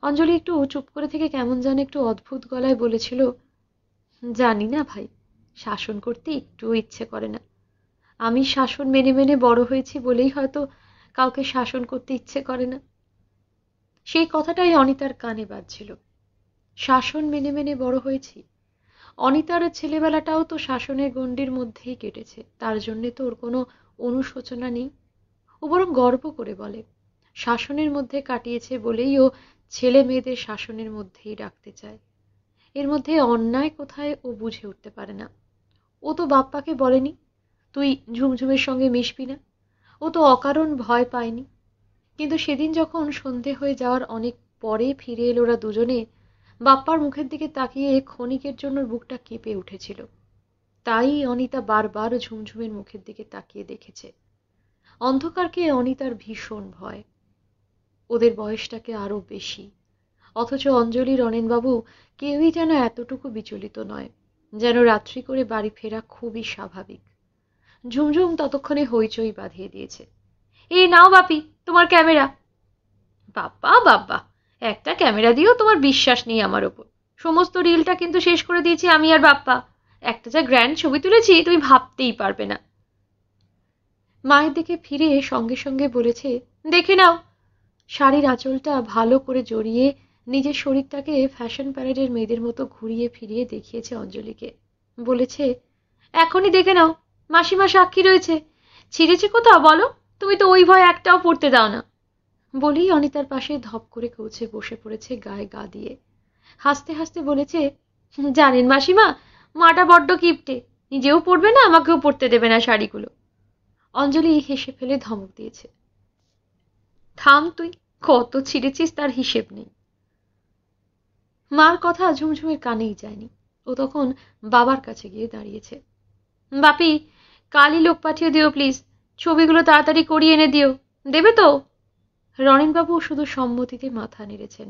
অঞ্জলি একটু চুপ করে থেকে কেমন যেন একটু অদ্ভুত গলায় বলেছিল জানি না ভাই শাসন করতে একটুও ইচ্ছে করে না আমি শাসন মেনে মেনে বড় হয়েছি বলেই হয়তো কাউকে শাসন করতে ইচ্ছে করে না সেই কথাটাই অনিতার কানে বাজছিল শাসন মেনে মেনে বড় হয়েছি অনিতার ছেলেবেলাটাও তো শাসনের গণ্ডির মধ্যেই কেটেছে তার জন্যে তো ওর কোনো অনুশোচনা নেই ও বরং গর্ব করে বলে শাসনের মধ্যে কাটিয়েছে বলেই ও ছেলে মেয়েদের শাসনের মধ্যেই রাখতে চায় এর মধ্যে অন্যায় কোথায় ও বুঝে উঠতে পারে না ও তো বাপ্পাকে বলেনি তুই ঝুমঝুমের সঙ্গে মিশবি না ও তো অকারণ ভয় পায়নি কিন্তু সেদিন যখন সন্ধে হয়ে যাওয়ার অনেক পরে ফিরে এলো ওরা দুজনে বাপ্পার মুখের দিকে তাকিয়ে ক্ষণিকের জন্য বুকটা কেঁপে উঠেছিল তাই অনিতা বারবার ঝুমঝুমের মুখের দিকে তাকিয়ে দেখেছে অন্ধকারকে অনিতার ভীষণ ভয় ওদের বয়সটাকে আরও বেশি অথচ অঞ্জলি রনেনবাবু কেউই যেন এতটুকু বিচলিত নয় যেন রাত্রি করে বাড়ি ফেরা খুবই স্বাভাবিক ঝুমঝুম ততক্ষণে হইচই বাঁধিয়ে দিয়েছে এই নাও বাপি তোমার ক্যামেরা বাপ্পা বাব্বা একটা ক্যামেরা দিয়েও তোমার বিশ্বাস নেই আমার ওপর সমস্ত রিলটা কিন্তু শেষ করে দিয়েছি আমি আর বাপ্পা একটা যা গ্র্যান্ড ছবি তুলেছি তুমি ভাবতেই পারবে না মায়ের দিকে ফিরে সঙ্গে সঙ্গে বলেছে দেখে নাও শাড়ির আঁচলটা ভালো করে জড়িয়ে নিজের শরীরটাকে ফ্যাশন প্যারেডের মেয়েদের মতো ঘুরিয়ে ফিরিয়ে দেখিয়েছে অঞ্জলিকে বলেছে এখনই দেখে নাও মাসিমা সাক্ষী রয়েছে ছিঁড়েছে কোথাও বলো তুমি তো ওই ভয় একটাও পড়তে দাও না বলেই অনিতার পাশে ধপ করে কৌছে বসে পড়েছে গায়ে গা দিয়ে হাসতে হাসতে বলেছে জানেন মাসিমা মাটা বড্ড কিপটে নিজেও পড়বে না আমাকেও পড়তে দেবে না শাড়িগুলো অঞ্জলি হেসে ফেলে ধমক দিয়েছে থাম তুই কত ছিঁড়েছিস তার হিসেব নেই মার কথা ঝুমঝুমের কানেই যায়নি ও তখন বাবার কাছে গিয়ে দাঁড়িয়েছে বাপি কালই লোক পাঠিয়ে দিও প্লিজ ছবিগুলো তাড়াতাড়ি করিয়ে এনে দিও দেবে তো রনিনবাবু শুধু সম্মতিতে মাথা নেড়েছেন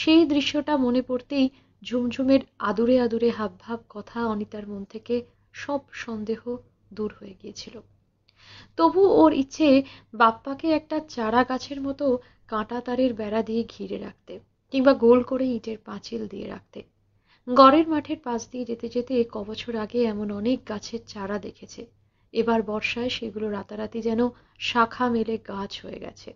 সেই দৃশ্যটা মনে পড়তেই ঝুমঝুমের আদুরে আদুরে হাবভাব কথা অনিতার মন থেকে সব সন্দেহ দূর হয়ে গিয়েছিল তবু ওর ইচ্ছে বাপ্পাকে একটা চারা গাছের মতো কাঁটা তারের বেড়া দিয়ে ঘিরে রাখতে কিংবা গোল করে ইটের পাঁচিল দিয়ে রাখতে গড়ের মাঠের পাশ দিয়ে যেতে যেতে কবছর বছর আগে এমন অনেক গাছের চারা দেখেছে এবার বর্ষায় সেগুলো রাতারাতি যেন শাখা মেলে গাছ হয়ে গেছে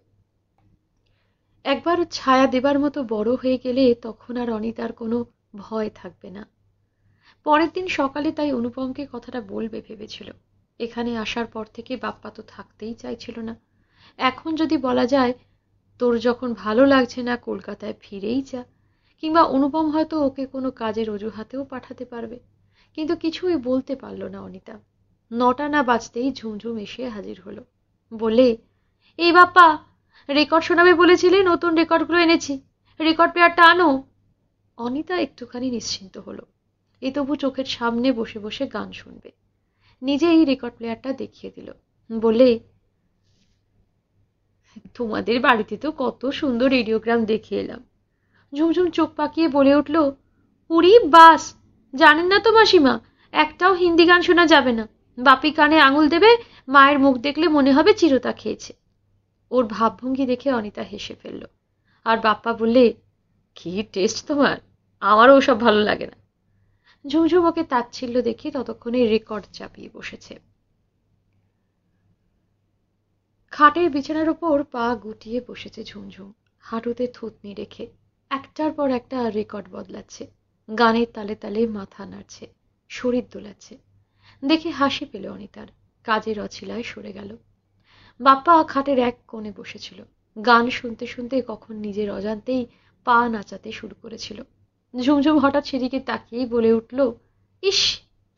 একবার ছায়া দেবার মতো বড় হয়ে গেলে তখন আর অনিতার কোনো ভয় থাকবে না পরের দিন সকালে তাই অনুপমকে কথাটা বলবে ভেবেছিল এখানে আসার পর থেকে বাপ্পা তো থাকতেই চাইছিল না এখন যদি বলা যায় তোর যখন ভালো লাগছে না কলকাতায় ফিরেই যা কিংবা অনুপম হয়তো ওকে কোনো কাজের অজুহাতেও পাঠাতে পারবে কিন্তু কিছুই বলতে পারল না অনিতা নটা না বাজতেই ঝুমঝুম এসে হাজির হলো বলে এই বাপ্পা রেকর্ড শোনাবে বলেছিলে নতুন রেকর্ডগুলো এনেছি রেকর্ড প্লেয়ারটা আনো অনিতা একটুখানি নিশ্চিন্ত হলো এ তবু চোখের সামনে বসে বসে গান শুনবে নিজে এই রেকর্ড প্লেয়ারটা দেখিয়ে দিল বলে তোমাদের বাড়িতে তো কত সুন্দর রেডিওগ্রাম দেখে এলাম ঝুমঝুম চোখ পাকিয়ে বলে উঠল উড়ি বাস জানেন না তো মাসিমা একটাও হিন্দি গান শোনা যাবে না বাপি কানে আঙুল দেবে মায়ের মুখ দেখলে মনে হবে চিরতা খেয়েছে ওর ভাবভঙ্গি দেখে অনিতা হেসে ফেলল আর বাপ্পা বললে কি টেস্ট তোমার আমারও ওসব ভালো লাগে না ঝুমঝুম ওকে তাচ্ছিল্য দেখে ততক্ষণে রেকর্ড চাপিয়ে বসেছে খাটের বিছানার ওপর পা গুটিয়ে বসেছে ঝুমঝুম হাঁটুতে থুতনি রেখে একটার পর একটা রেকর্ড বদলাচ্ছে গানের তালে তালে মাথা নাড়ছে শরীর দোলাচ্ছে দেখে হাসি পেল অনিতার কাজের অছিলায় সরে গেল বাপ্পা খাটের এক কোণে বসেছিল গান শুনতে শুনতে কখন নিজের অজান্তেই পা নাচাতে শুরু করেছিল ঝুমঝুম হঠাৎ সেদিকে তাকিয়েই বলে উঠল ইস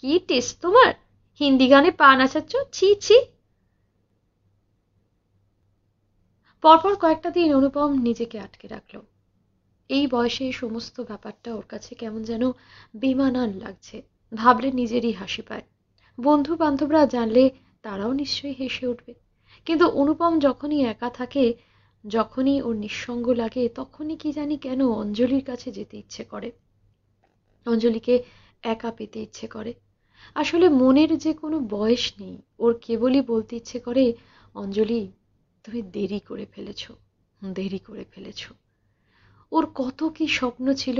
কি টেস্ট তোমার হিন্দি গানে পা নাচাচ্ছ ছি ছি পরপর কয়েকটা দিন অনুপম নিজেকে আটকে রাখলো এই বয়সে এই সমস্ত ব্যাপারটা ওর কাছে কেমন যেন বিমানান লাগছে ভাবলে নিজেরই হাসি পায় বন্ধু বান্ধবরা জানলে তারাও নিশ্চয়ই হেসে উঠবে কিন্তু অনুপম যখনই একা থাকে যখনই ওর নিঃসঙ্গ লাগে তখনই কি জানি কেন অঞ্জলির কাছে যেতে ইচ্ছে করে অঞ্জলিকে একা পেতে ইচ্ছে করে আসলে মনের যে কোনো বয়স নেই ওর কেবলই বলতে ইচ্ছে করে অঞ্জলি তুমি দেরি করে ফেলেছ দেরি করে ফেলেছো ওর কত কি স্বপ্ন ছিল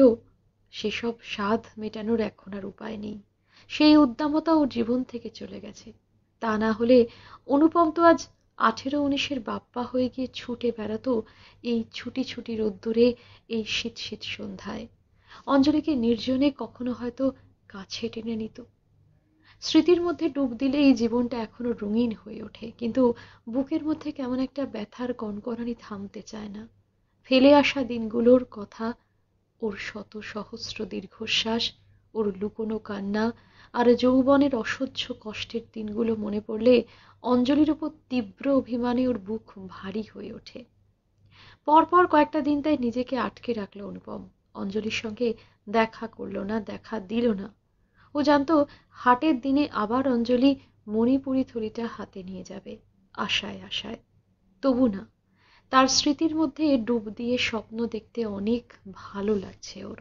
সেসব স্বাদ মেটানোর এখন আর উপায় নেই সেই উদ্দামতা ওর জীবন থেকে চলে গেছে তা না হলে অনুপম তো আজ আঠেরো উনিশের বাপ্পা হয়ে গিয়ে ছুটে বেড়াতো এই ছুটি ছুটি রোদ্দুরে এই শীত শীত সন্ধ্যায় অঞ্জলিকে নির্জনে কখনো হয়তো কাছে টেনে নিত স্মৃতির মধ্যে ডুব দিলে এই জীবনটা এখনো রঙিন হয়ে ওঠে কিন্তু বুকের মধ্যে কেমন একটা ব্যথার কনকনানি থামতে চায় না ফেলে আসা দিনগুলোর কথা ওর শত সহস্র দীর্ঘশ্বাস ওর লুকোনো কান্না আর যৌবনের অসহ্য কষ্টের দিনগুলো মনে পড়লে অঞ্জলির উপর তীব্র অভিমানে ওর বুক ভারী হয়ে ওঠে পরপর কয়েকটা দিন তাই নিজেকে আটকে রাখলো অনুপম অঞ্জলির সঙ্গে দেখা করলো না দেখা দিল না ও জানতো হাটের দিনে আবার অঞ্জলি মণিপুরি থলিটা হাতে নিয়ে যাবে আশায় আশায় তবু না তার স্মৃতির মধ্যে ডুব দিয়ে স্বপ্ন দেখতে অনেক ভালো লাগছে ওর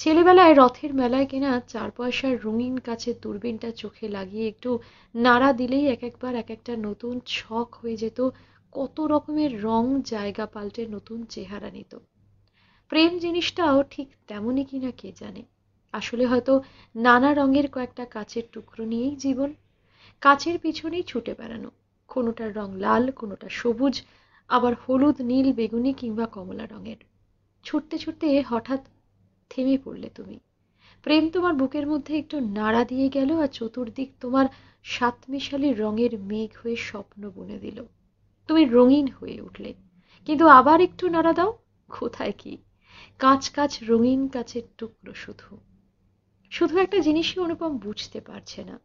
ছেলেবেলায় রথের মেলায় কেনা চার পয়সার রঙিন কাছে দূরবীনটা চোখে লাগিয়ে একটু নাড়া দিলেই এক একবার এক একটা নতুন ছক হয়ে যেত কত রকমের রং জায়গা পাল্টে নতুন চেহারা নিত প্রেম জিনিসটাও ঠিক তেমনই কিনা কে জানে আসলে হয়তো নানা রঙের কয়েকটা কাচের টুকরো নিয়েই জীবন কাচের পিছনেই ছুটে বেড়ানো কোনোটার রং লাল কোনোটা সবুজ আবার হলুদ নীল বেগুনি কিংবা কমলা রঙের ছুটতে ছুটতে হঠাৎ থেমে পড়লে তুমি প্রেম তোমার বুকের মধ্যে একটু নাড়া দিয়ে গেল আর চতুর্দিক তোমার সাতমিশালি রঙের মেঘ হয়ে স্বপ্ন বুনে দিল তুমি রঙিন হয়ে উঠলে কিন্তু আবার একটু নাড়া দাও কোথায় কি কাঁচ কাঁচ রঙিন কাঁচের টুকরো শুধু শুধু একটা জিনিসই অনুপম বুঝতে পারছে না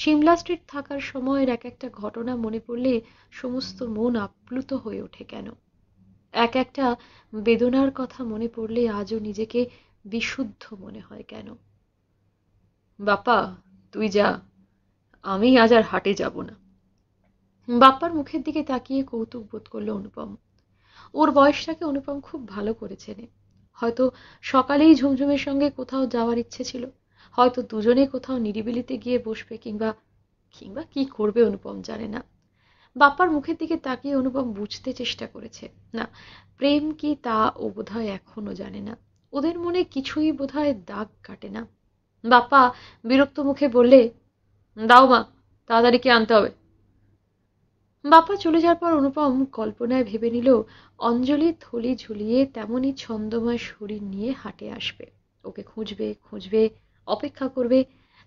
সিমলা স্ট্রিট থাকার সময়ের এক একটা ঘটনা মনে পড়লে সমস্ত মন আপ্লুত হয়ে ওঠে কেন এক একটা বেদনার কথা মনে পড়লে আজও নিজেকে বিশুদ্ধ মনে হয় কেন বাপা তুই যা আমি আজ আর হাটে যাব না বাপ্পার মুখের দিকে তাকিয়ে কৌতুক বোধ করল অনুপম ওর বয়সটাকে অনুপম খুব ভালো করে চেনে হয়তো সকালেই ঝুমঝুমের সঙ্গে কোথাও যাওয়ার ইচ্ছে ছিল হয়তো দুজনে কোথাও নিরিবিলিতে গিয়ে বসবে কিংবা কিংবা কি করবে অনুপম জানে না বাপ্পার মুখের দিকে তাকিয়ে অনুপম বুঝতে চেষ্টা করেছে না প্রেম কি তা ও বোধহয় এখনও জানে না ওদের মনে কিছুই বোধহয় দাগ কাটে না বাপ্পা বিরক্ত মুখে বললে দাও মা তাড়াতাড়ি কি আনতে হবে বাপ্পা চলে যাওয়ার পর অনুপম কল্পনায় ভেবে নিল অঞ্জলি থলি ঝুলিয়ে তেমনই ছন্দময় শরীর নিয়ে হাঁটে আসবে ওকে খুঁজবে খুঁজবে অপেক্ষা করবে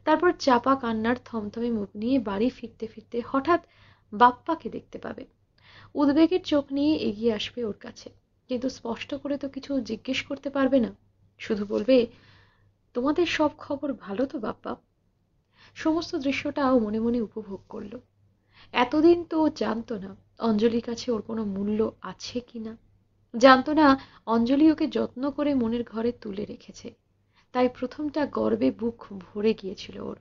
তারপর চাপা কান্নার থমথমে মুখ নিয়ে বাড়ি ফিরতে ফিরতে হঠাৎ বাপ্পাকে দেখতে পাবে উদ্বেগের চোখ নিয়ে এগিয়ে আসবে ওর কাছে কিন্তু স্পষ্ট করে তো কিছু জিজ্ঞেস করতে পারবে না শুধু বলবে তোমাদের সব খবর ভালো তো বাপ্পা সমস্ত দৃশ্যটাও মনে মনে উপভোগ করলো এতদিন তো জানতো না অঞ্জলির কাছে ওর কোনো মূল্য আছে কি না জানতো না অঞ্জলি ওকে যত্ন করে মনের ঘরে তুলে রেখেছে তাই প্রথমটা গর্বে বুক ভরে গিয়েছিল ওর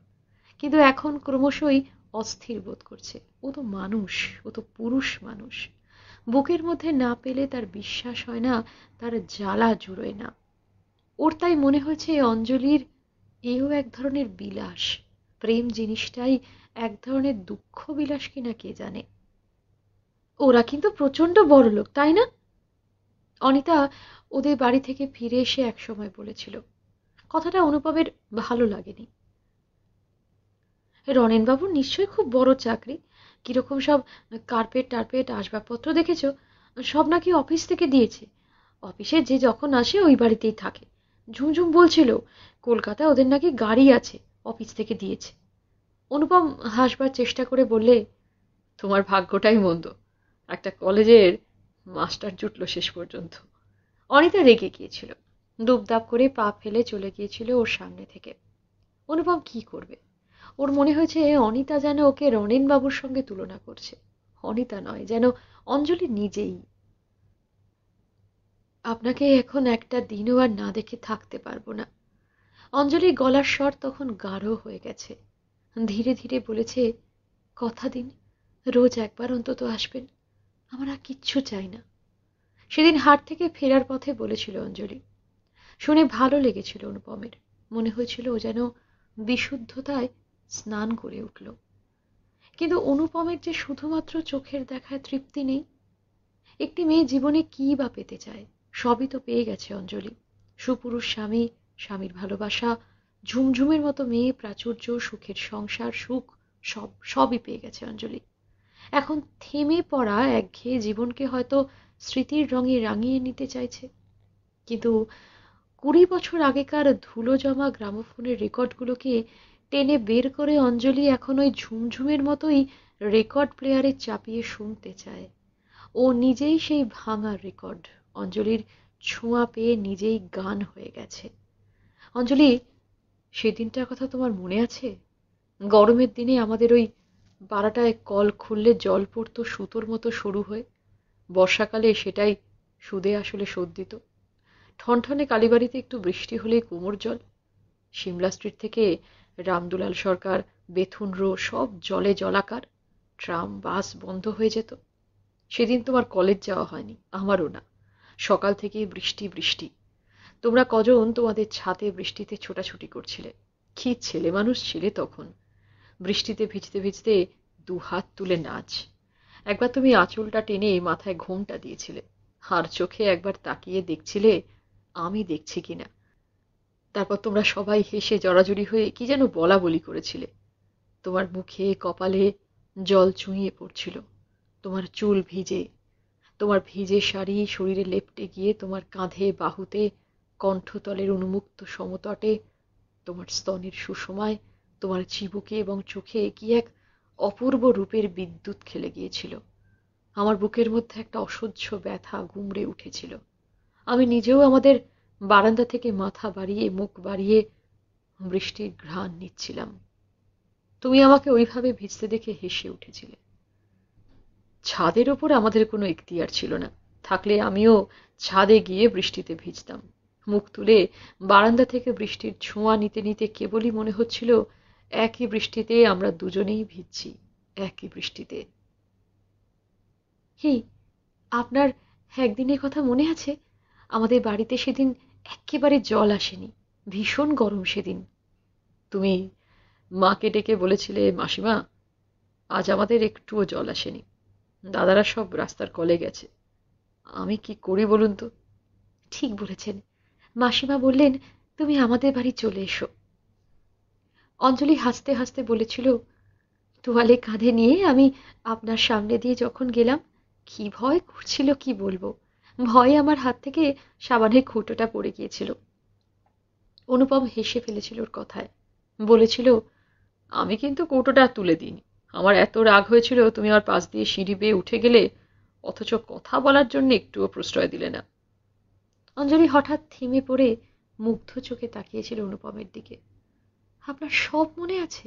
কিন্তু এখন ক্রমশই অস্থির বোধ করছে ও তো মানুষ ও তো পুরুষ মানুষ বুকের মধ্যে না পেলে তার বিশ্বাস হয় না তার জ্বালা জুড়োয় না ওর তাই মনে হয়েছে অঞ্জলির এও এক ধরনের বিলাস প্রেম জিনিসটাই এক ধরনের দুঃখ বিলাস কিনা কে জানে ওরা কিন্তু প্রচণ্ড বড় লোক তাই না অনিতা ওদের বাড়ি থেকে ফিরে এসে একসময় বলেছিল কথাটা অনুপমের ভালো লাগেনি রনেনবাবুর নিশ্চয়ই খুব বড় চাকরি কীরকম সব কার্পেট টার্পেট আসবাবপত্র দেখেছ সব নাকি অফিস থেকে দিয়েছে অফিসে যে যখন আসে ওই বাড়িতেই থাকে ঝুমঝুম বলছিল কলকাতায় ওদের নাকি গাড়ি আছে অফিস থেকে দিয়েছে অনুপম হাসবার চেষ্টা করে বললে তোমার ভাগ্যটাই মন্দ একটা কলেজের মাস্টার জুটল শেষ পর্যন্ত অনিতা রেগে গিয়েছিল দুবদাপ করে পা ফেলে চলে গিয়েছিল ওর সামনে থেকে অনুপম কি করবে ওর মনে হয়েছে অনিতা যেন ওকে রনেনবাবুর সঙ্গে তুলনা করছে অনিতা নয় যেন অঞ্জলি নিজেই আপনাকে এখন একটা দিনও আর না দেখে থাকতে পারবো না অঞ্জলি গলার স্বর তখন গাঢ় হয়ে গেছে ধীরে ধীরে বলেছে কথা দিন রোজ একবার অন্তত আসবেন আমার আর কিচ্ছু চাই না সেদিন হাট থেকে ফেরার পথে বলেছিল অঞ্জলি শুনে ভালো লেগেছিল অনুপমের মনে হয়েছিল ও যেন বিশুদ্ধতায় স্নান করে উঠল কিন্তু অনুপমের যে শুধুমাত্র চোখের দেখায় তৃপ্তি নেই একটি মেয়ে জীবনে কি বা পেতে চায় সবই তো পেয়ে গেছে অঞ্জলি সুপুরুষ স্বামী স্বামীর ভালোবাসা ঝুমঝুমের মতো মেয়ে প্রাচুর্য সুখের সংসার সুখ সব সবই পেয়ে গেছে অঞ্জলি এখন থেমে পড়া একঘেয়ে জীবনকে হয়তো স্মৃতির রঙে রাঙিয়ে নিতে চাইছে কিন্তু কুড়ি বছর আগেকার ধুলো জমা গ্রামোফোনের রেকর্ডগুলোকে টেনে বের করে অঞ্জলি এখন ওই ঝুমঝুমের মতোই রেকর্ড প্লেয়ারে চাপিয়ে শুনতে চায় ও নিজেই সেই ভাঙা রেকর্ড অঞ্জলির ছোঁয়া পেয়ে নিজেই গান হয়ে গেছে অঞ্জলি সেদিনটার কথা তোমার মনে আছে গরমের দিনে আমাদের ওই পাড়াটায় কল খুললে জল পড়তো সুতোর মতো সরু হয়ে বর্ষাকালে সেটাই সুদে আসলে শোধ দিত ঠনঠনে কালীবাড়িতে একটু বৃষ্টি হলেই কোমর জল সিমলা স্ট্রিট থেকে রামদুলাল সরকার বেথুন রো সব জলে জলাকার ট্রাম বাস বন্ধ হয়ে যেত সেদিন তোমার কলেজ যাওয়া হয়নি আমারও না সকাল থেকে বৃষ্টি বৃষ্টি তোমরা কজন তোমাদের ছাতে বৃষ্টিতে ছোটাছুটি করছিলে কি ছেলে মানুষ ছিলে তখন বৃষ্টিতে ভিজতে ভিজতে দু হাত তুলে নাচ একবার তুমি আঁচলটা টেনে মাথায় ঘোমটা দিয়েছিলে আর চোখে একবার তাকিয়ে দেখছিলে আমি দেখছি কিনা তারপর তোমরা সবাই হেসে জড়াজড়ি হয়ে কি যেন বলা বলি করেছিলে তোমার মুখে কপালে জল চুঁইয়ে পড়ছিল তোমার চুল ভিজে তোমার ভিজে শাড়ি শরীরে লেপটে গিয়ে তোমার কাঁধে বাহুতে কণ্ঠতলের উন্মুক্ত সমতটে তোমার স্তনের সুষমায় তোমার চিবুকে এবং চোখে কি এক অপূর্ব রূপের বিদ্যুৎ খেলে গিয়েছিল আমার বুকের মধ্যে একটা অসহ্য ব্যথা গুমড়ে উঠেছিল আমি নিজেও আমাদের বারান্দা থেকে মাথা বাড়িয়ে মুখ বাড়িয়ে বৃষ্টির ঘ্রাণ নিচ্ছিলাম তুমি আমাকে ওইভাবে ভিজতে দেখে হেসে উঠেছিলে ছাদের ওপর আমাদের কোনো এখতিয়ার ছিল না থাকলে আমিও ছাদে গিয়ে বৃষ্টিতে ভিজতাম মুখ তুলে বারান্দা থেকে বৃষ্টির ছোঁয়া নিতে নিতে কেবলই মনে হচ্ছিল একই বৃষ্টিতে আমরা দুজনেই ভিজছি একই বৃষ্টিতে হি আপনার একদিনের কথা মনে আছে আমাদের বাড়িতে সেদিন একেবারে জল আসেনি ভীষণ গরম সেদিন তুমি মাকে ডেকে বলেছিলে মাসিমা আজ আমাদের একটুও জল আসেনি দাদারা সব রাস্তার কলে গেছে আমি কি করি বলুন তো ঠিক বলেছেন মাসিমা বললেন তুমি আমাদের বাড়ি চলে এসো অঞ্জলি হাসতে হাসতে বলেছিল তোয়ালে কাঁধে নিয়ে আমি আপনার সামনে দিয়ে যখন গেলাম কি ভয় করছিল কি বলবো ভয়ে আমার হাত থেকে সাবানের খুঁটোটা পড়ে গিয়েছিল অনুপম হেসে ফেলেছিল ওর কথায় বলেছিল আমি কিন্তু কৌটোটা তুলে দিইনি আমার এত রাগ হয়েছিল তুমি আমার পাশ দিয়ে সিঁড়ি বেয়ে উঠে গেলে অথচ কথা বলার জন্য একটুও প্রশ্রয় দিলে না অঞ্জলি হঠাৎ থেমে পড়ে মুগ্ধ চোখে তাকিয়েছিল অনুপমের দিকে আপনার সব মনে আছে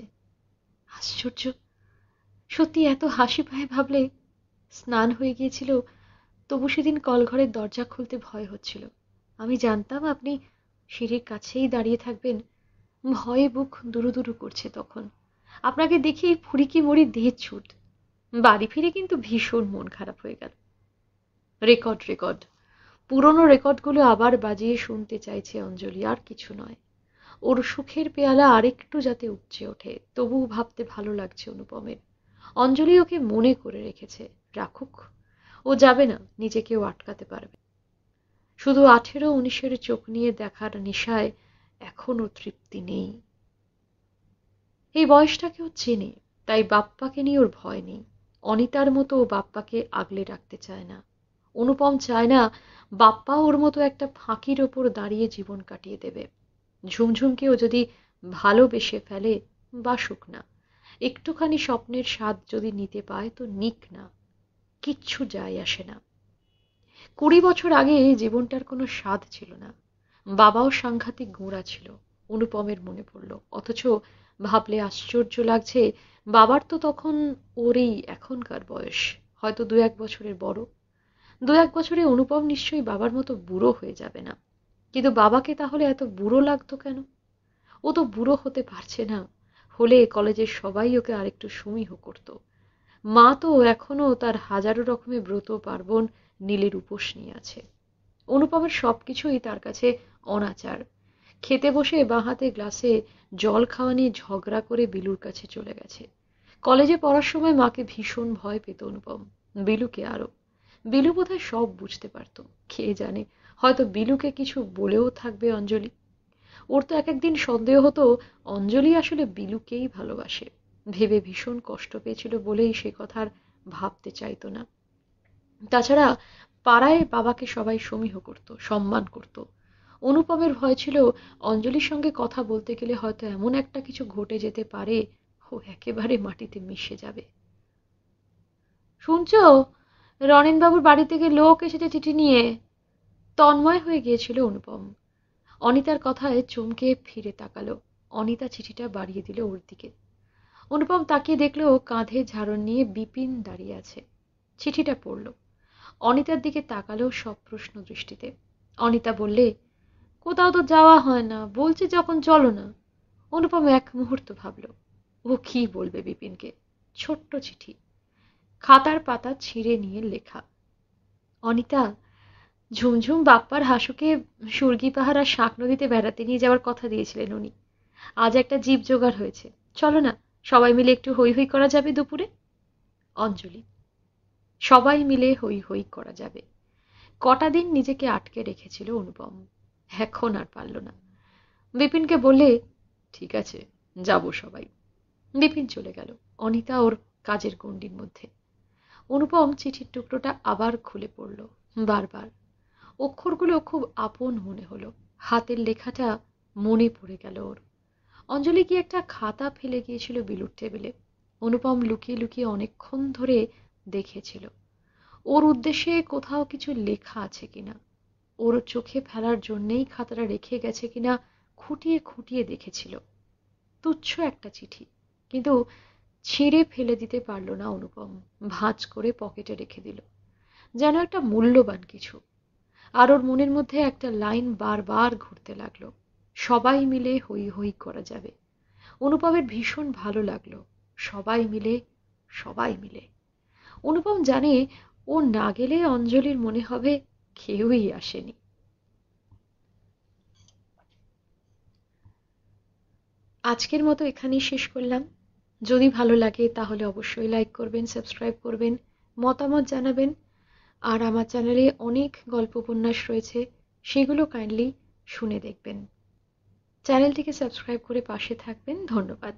আশ্চর্য সত্যি এত হাসি পায়ে ভাবলে স্নান হয়ে গিয়েছিল তবু সেদিন কলঘরের দরজা খুলতে ভয় হচ্ছিল আমি জানতাম আপনি সিঁড়ির কাছেই দাঁড়িয়ে থাকবেন ভয়ে বুক দুরু করছে তখন আপনাকে দেখে ফুরিকি মরি দেহ ছুট বাড়ি ফিরে কিন্তু ভীষণ মন খারাপ হয়ে গেল রেকর্ড রেকর্ড পুরনো রেকর্ডগুলো আবার বাজিয়ে শুনতে চাইছে অঞ্জলি আর কিছু নয় ওর সুখের পেয়ালা আরেকটু যাতে উপচে ওঠে তবুও ভাবতে ভালো লাগছে অনুপমের অঞ্জলি ওকে মনে করে রেখেছে রাখুক ও যাবে না নিজেকেও আটকাতে পারবে শুধু আঠেরো উনিশের চোখ নিয়ে দেখার নেশায় এখনও তৃপ্তি নেই এই বয়সটাকে ও চেনে তাই বাপ্পাকে নিয়ে ওর ভয় নেই অনিতার মতো ও বাপ্পাকে আগলে রাখতে চায় না অনুপম চায় না বাপ্পা ওর মতো একটা ফাঁকির ওপর দাঁড়িয়ে জীবন কাটিয়ে দেবে ঝুমঝুমকেও যদি ভালোবেসে ফেলে বাসুক না একটুখানি স্বপ্নের স্বাদ যদি নিতে পায় তো নিক না কিচ্ছু যায় আসে না কুড়ি বছর আগে জীবনটার কোনো স্বাদ ছিল না বাবাও সাংঘাতিক গোঁড়া ছিল অনুপমের মনে পড়ল অথচ ভাবলে আশ্চর্য লাগছে বাবার তো তখন ওরেই এখনকার বয়স হয়তো দু এক বছরের বড় দু এক বছরে অনুপম নিশ্চয়ই বাবার মতো বুড়ো হয়ে যাবে না কিন্তু বাবাকে তাহলে এত বুড়ো লাগতো কেন ও তো বুড়ো হতে পারছে না হলে কলেজের সবাই ওকে আরেকটু সমীহ করতো মা তো এখনও তার হাজারো রকমের ব্রত পার্বণ নীলের উপোস নিয়ে আছে অনুপমের সব কিছুই তার কাছে অনাচার খেতে বসে হাতে গ্লাসে জল খাওয়া নিয়ে ঝগড়া করে বিলুর কাছে চলে গেছে কলেজে পড়ার সময় মাকে ভীষণ ভয় পেত অনুপম বিলুকে আরও বিলু বোধ সব বুঝতে পারত কে জানে হয়তো বিলুকে কিছু বলেও থাকবে অঞ্জলি ওর তো এক একদিন সন্দেহ হতো অঞ্জলি আসলে বিলুকেই ভালোবাসে ভেবে ভীষণ কষ্ট পেয়েছিল বলেই সে কথা আর ভাবতে চাইতো না তাছাড়া পাড়ায় বাবাকে সবাই সমীহ করত সম্মান করত অনুপমের ভয় ছিল অঞ্জলির সঙ্গে কথা বলতে গেলে হয়তো এমন একটা কিছু ঘটে যেতে পারে ও একেবারে মাটিতে মিশে যাবে শুনছ রনেনবাবুর বাড়ি থেকে লোক এসেছে চিঠি নিয়ে তন্ময় হয়ে গিয়েছিল অনুপম অনিতার কথায় চমকে ফিরে তাকালো অনিতা চিঠিটা বাড়িয়ে দিল ওর দিকে অনুপম তাকিয়ে দেখলেও কাঁধে ঝাড়ন নিয়ে বিপিন দাঁড়িয়ে আছে চিঠিটা পড়ল অনিতার দিকে তাকালো সব প্রশ্ন দৃষ্টিতে অনিতা বললে কোথাও তো যাওয়া হয় না বলছে যখন চলো না অনুপম এক মুহূর্ত ভাবল ও কি বলবে বিপিনকে ছোট্ট চিঠি খাতার পাতা ছিঁড়ে নিয়ে লেখা অনিতা ঝুমঝুম বাপ্পার হাসুকে সুরগি পাহাড় আর শাঁক নদীতে বেড়াতে নিয়ে যাওয়ার কথা দিয়েছিলেন উনি আজ একটা জীব জোগাড় হয়েছে চলো না সবাই মিলে একটু হই হই করা যাবে দুপুরে অঞ্জলি সবাই মিলে হই হই করা যাবে কটা দিন নিজেকে আটকে রেখেছিল অনুপম এখন আর পারল না বিপিনকে বললে ঠিক আছে যাব সবাই বিপিন চলে গেল অনিতা ওর কাজের গণ্ডির মধ্যে অনুপম চিঠির টুকরোটা আবার খুলে পড়ল বারবার অক্ষরগুলো খুব আপন মনে হলো হাতের লেখাটা মনে পড়ে গেল ওর অঞ্জলি কি একটা খাতা ফেলে গিয়েছিল বিলুর টেবিলে অনুপম লুকিয়ে লুকিয়ে অনেকক্ষণ ধরে দেখেছিল ওর উদ্দেশ্যে কোথাও কিছু লেখা আছে কিনা ওর চোখে ফেলার জন্যেই খাতাটা রেখে গেছে কিনা খুঁটিয়ে খুঁটিয়ে দেখেছিল তুচ্ছ একটা চিঠি কিন্তু ছিঁড়ে ফেলে দিতে পারল না অনুপম ভাঁজ করে পকেটে রেখে দিল যেন একটা মূল্যবান কিছু আর ওর মনের মধ্যে একটা লাইন বারবার ঘুরতে লাগলো সবাই মিলে হই হই করা যাবে অনুপমের ভীষণ ভালো লাগলো সবাই মিলে সবাই মিলে অনুপম জানে ও না গেলে অঞ্জলির মনে হবে কেউই আসেনি আজকের মতো এখানেই শেষ করলাম যদি ভালো লাগে তাহলে অবশ্যই লাইক করবেন সাবস্ক্রাইব করবেন মতামত জানাবেন আর আমার চ্যানেলে অনেক গল্প উপন্যাস রয়েছে সেগুলো কাইন্ডলি শুনে দেখবেন চ্যানেলটিকে সাবস্ক্রাইব করে পাশে থাকবেন ধন্যবাদ